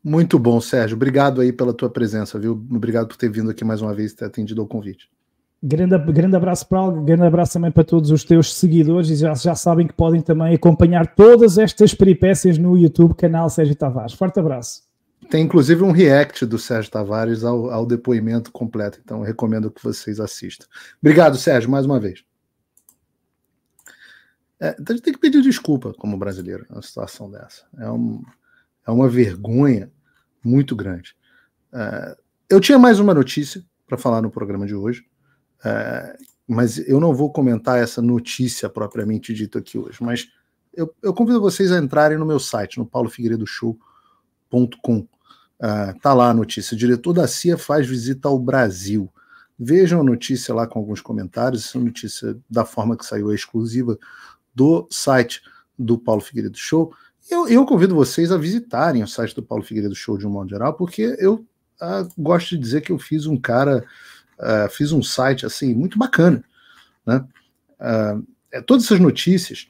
Speaker 1: Muito bom, Sérgio. Obrigado aí pela tua presença, viu? Obrigado por ter vindo aqui mais uma vez e ter atendido ao convite.
Speaker 3: Grande, grande abraço para algo, grande abraço também para todos os teus seguidores e já, já sabem que podem também acompanhar todas estas peripécias no YouTube, canal Sérgio Tavares. Forte abraço.
Speaker 1: Tem inclusive um react do Sérgio Tavares ao, ao depoimento completo, então recomendo que vocês assistam. Obrigado, Sérgio, mais uma vez. É, então a gente tem que pedir desculpa como brasileiro na situação dessa. É, um, é uma vergonha muito grande. É, eu tinha mais uma notícia para falar no programa de hoje, é, mas eu não vou comentar essa notícia propriamente dita aqui hoje. Mas eu, eu convido vocês a entrarem no meu site, no paulofigueiredoshow.com. Está ah, lá a notícia. O diretor da CIA faz visita ao Brasil. Vejam a notícia lá com alguns comentários. Essa é notícia, da forma que saiu, é exclusiva do site do Paulo Figueiredo Show. Eu, eu convido vocês a visitarem o site do Paulo Figueiredo Show de um modo geral, porque eu ah, gosto de dizer que eu fiz um cara, ah, fiz um site assim muito bacana, né? É, todas essas notícias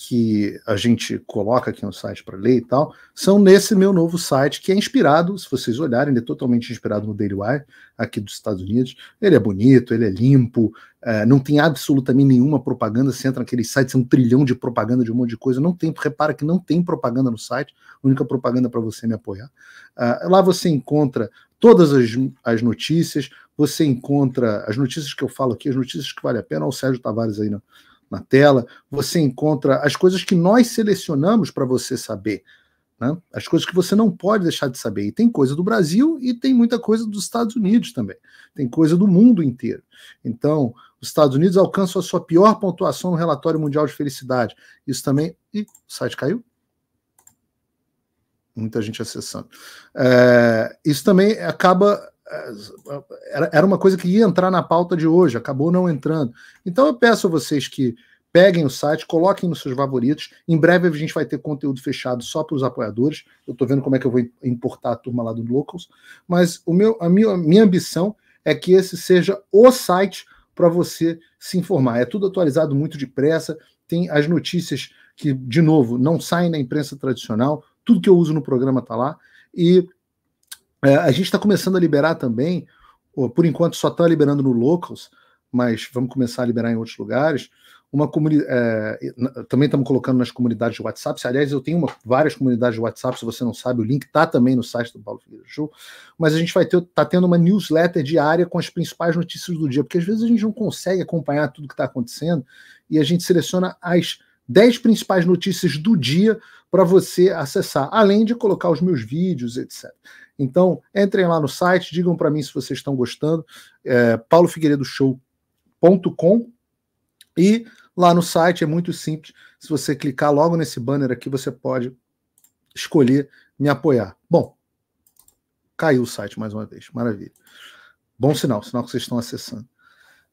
Speaker 1: que a gente coloca aqui no site para ler e tal, são nesse meu novo site, que é inspirado, se vocês olharem, ele é totalmente inspirado no Daily Wire, aqui dos Estados Unidos. Ele é bonito, ele é limpo, é, não tem absolutamente nenhuma propaganda. Você entra naquele site, tem um trilhão de propaganda de um monte de coisa. Não tem, repara que não tem propaganda no site, a única propaganda para você é me apoiar. É, lá você encontra todas as, as notícias, você encontra as notícias que eu falo aqui, as notícias que vale a pena. o Sérgio Tavares aí no, na tela, você encontra as coisas que nós selecionamos para você saber. Né? As coisas que você não pode deixar de saber. E tem coisa do Brasil e tem muita coisa dos Estados Unidos também. Tem coisa do mundo inteiro. Então, os Estados Unidos alcançam a sua pior pontuação no relatório mundial de felicidade. Isso também. E o site caiu? Muita gente acessando. É... isso também acaba é, é, era uma coisa que ia entrar na pauta de hoje, acabou não entrando. Então eu peço a vocês que peguem o site, coloquem nos seus favoritos. Em breve a gente vai ter conteúdo fechado só para os apoiadores. Eu estou vendo como é que eu vou importar a turma lá do Locals. Mas o meu, a, minha, a minha ambição é que esse seja o site para você se informar. É tudo atualizado muito depressa, tem as notícias que, de novo, não saem na imprensa tradicional. Tudo que eu uso no programa está lá. E é, a gente está começando a liberar também, ou, por enquanto só está liberando no Locals, mas vamos começar a liberar em outros lugares. Uma comunidade. É, também estamos colocando nas comunidades de WhatsApp. Aliás, eu tenho uma, várias comunidades de WhatsApp, se você não sabe, o link está também no site do Paulo Figueiredo Show. Mas a gente vai ter, tá tendo uma newsletter diária com as principais notícias do dia, porque às vezes a gente não consegue acompanhar tudo que está acontecendo e a gente seleciona as 10 principais notícias do dia para você acessar, além de colocar os meus vídeos, etc. Então, entrem lá no site, digam para mim se vocês estão gostando, é, paulofigueiredoshow.com e lá no site é muito simples, se você clicar logo nesse banner aqui, você pode escolher me apoiar. Bom, caiu o site mais uma vez, maravilha. Bom sinal, sinal que vocês estão acessando.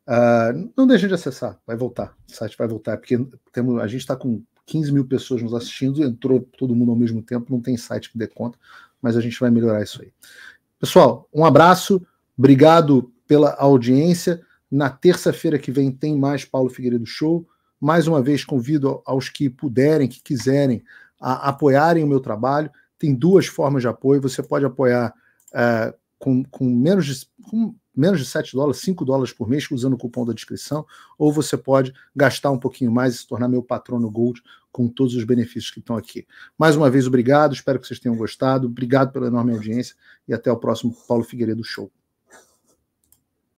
Speaker 1: Uh, não deixem de acessar, vai voltar, o site vai voltar, porque temos, a gente está com 15 mil pessoas nos assistindo, entrou todo mundo ao mesmo tempo, não tem site que dê conta, mas a gente vai melhorar isso aí. Pessoal, um abraço, obrigado pela audiência. Na terça-feira que vem tem mais Paulo Figueiredo Show. Mais uma vez, convido aos que puderem, que quiserem, a apoiarem o meu trabalho. Tem duas formas de apoio. Você pode apoiar uh, com, com menos de, com menos de 7 dólares, 5 dólares por mês usando o cupom da descrição, ou você pode gastar um pouquinho mais e se tornar meu patrono Gold com todos os benefícios que estão aqui. Mais uma vez, obrigado, espero que vocês tenham gostado, obrigado pela enorme audiência e até o próximo Paulo Figueiredo Show.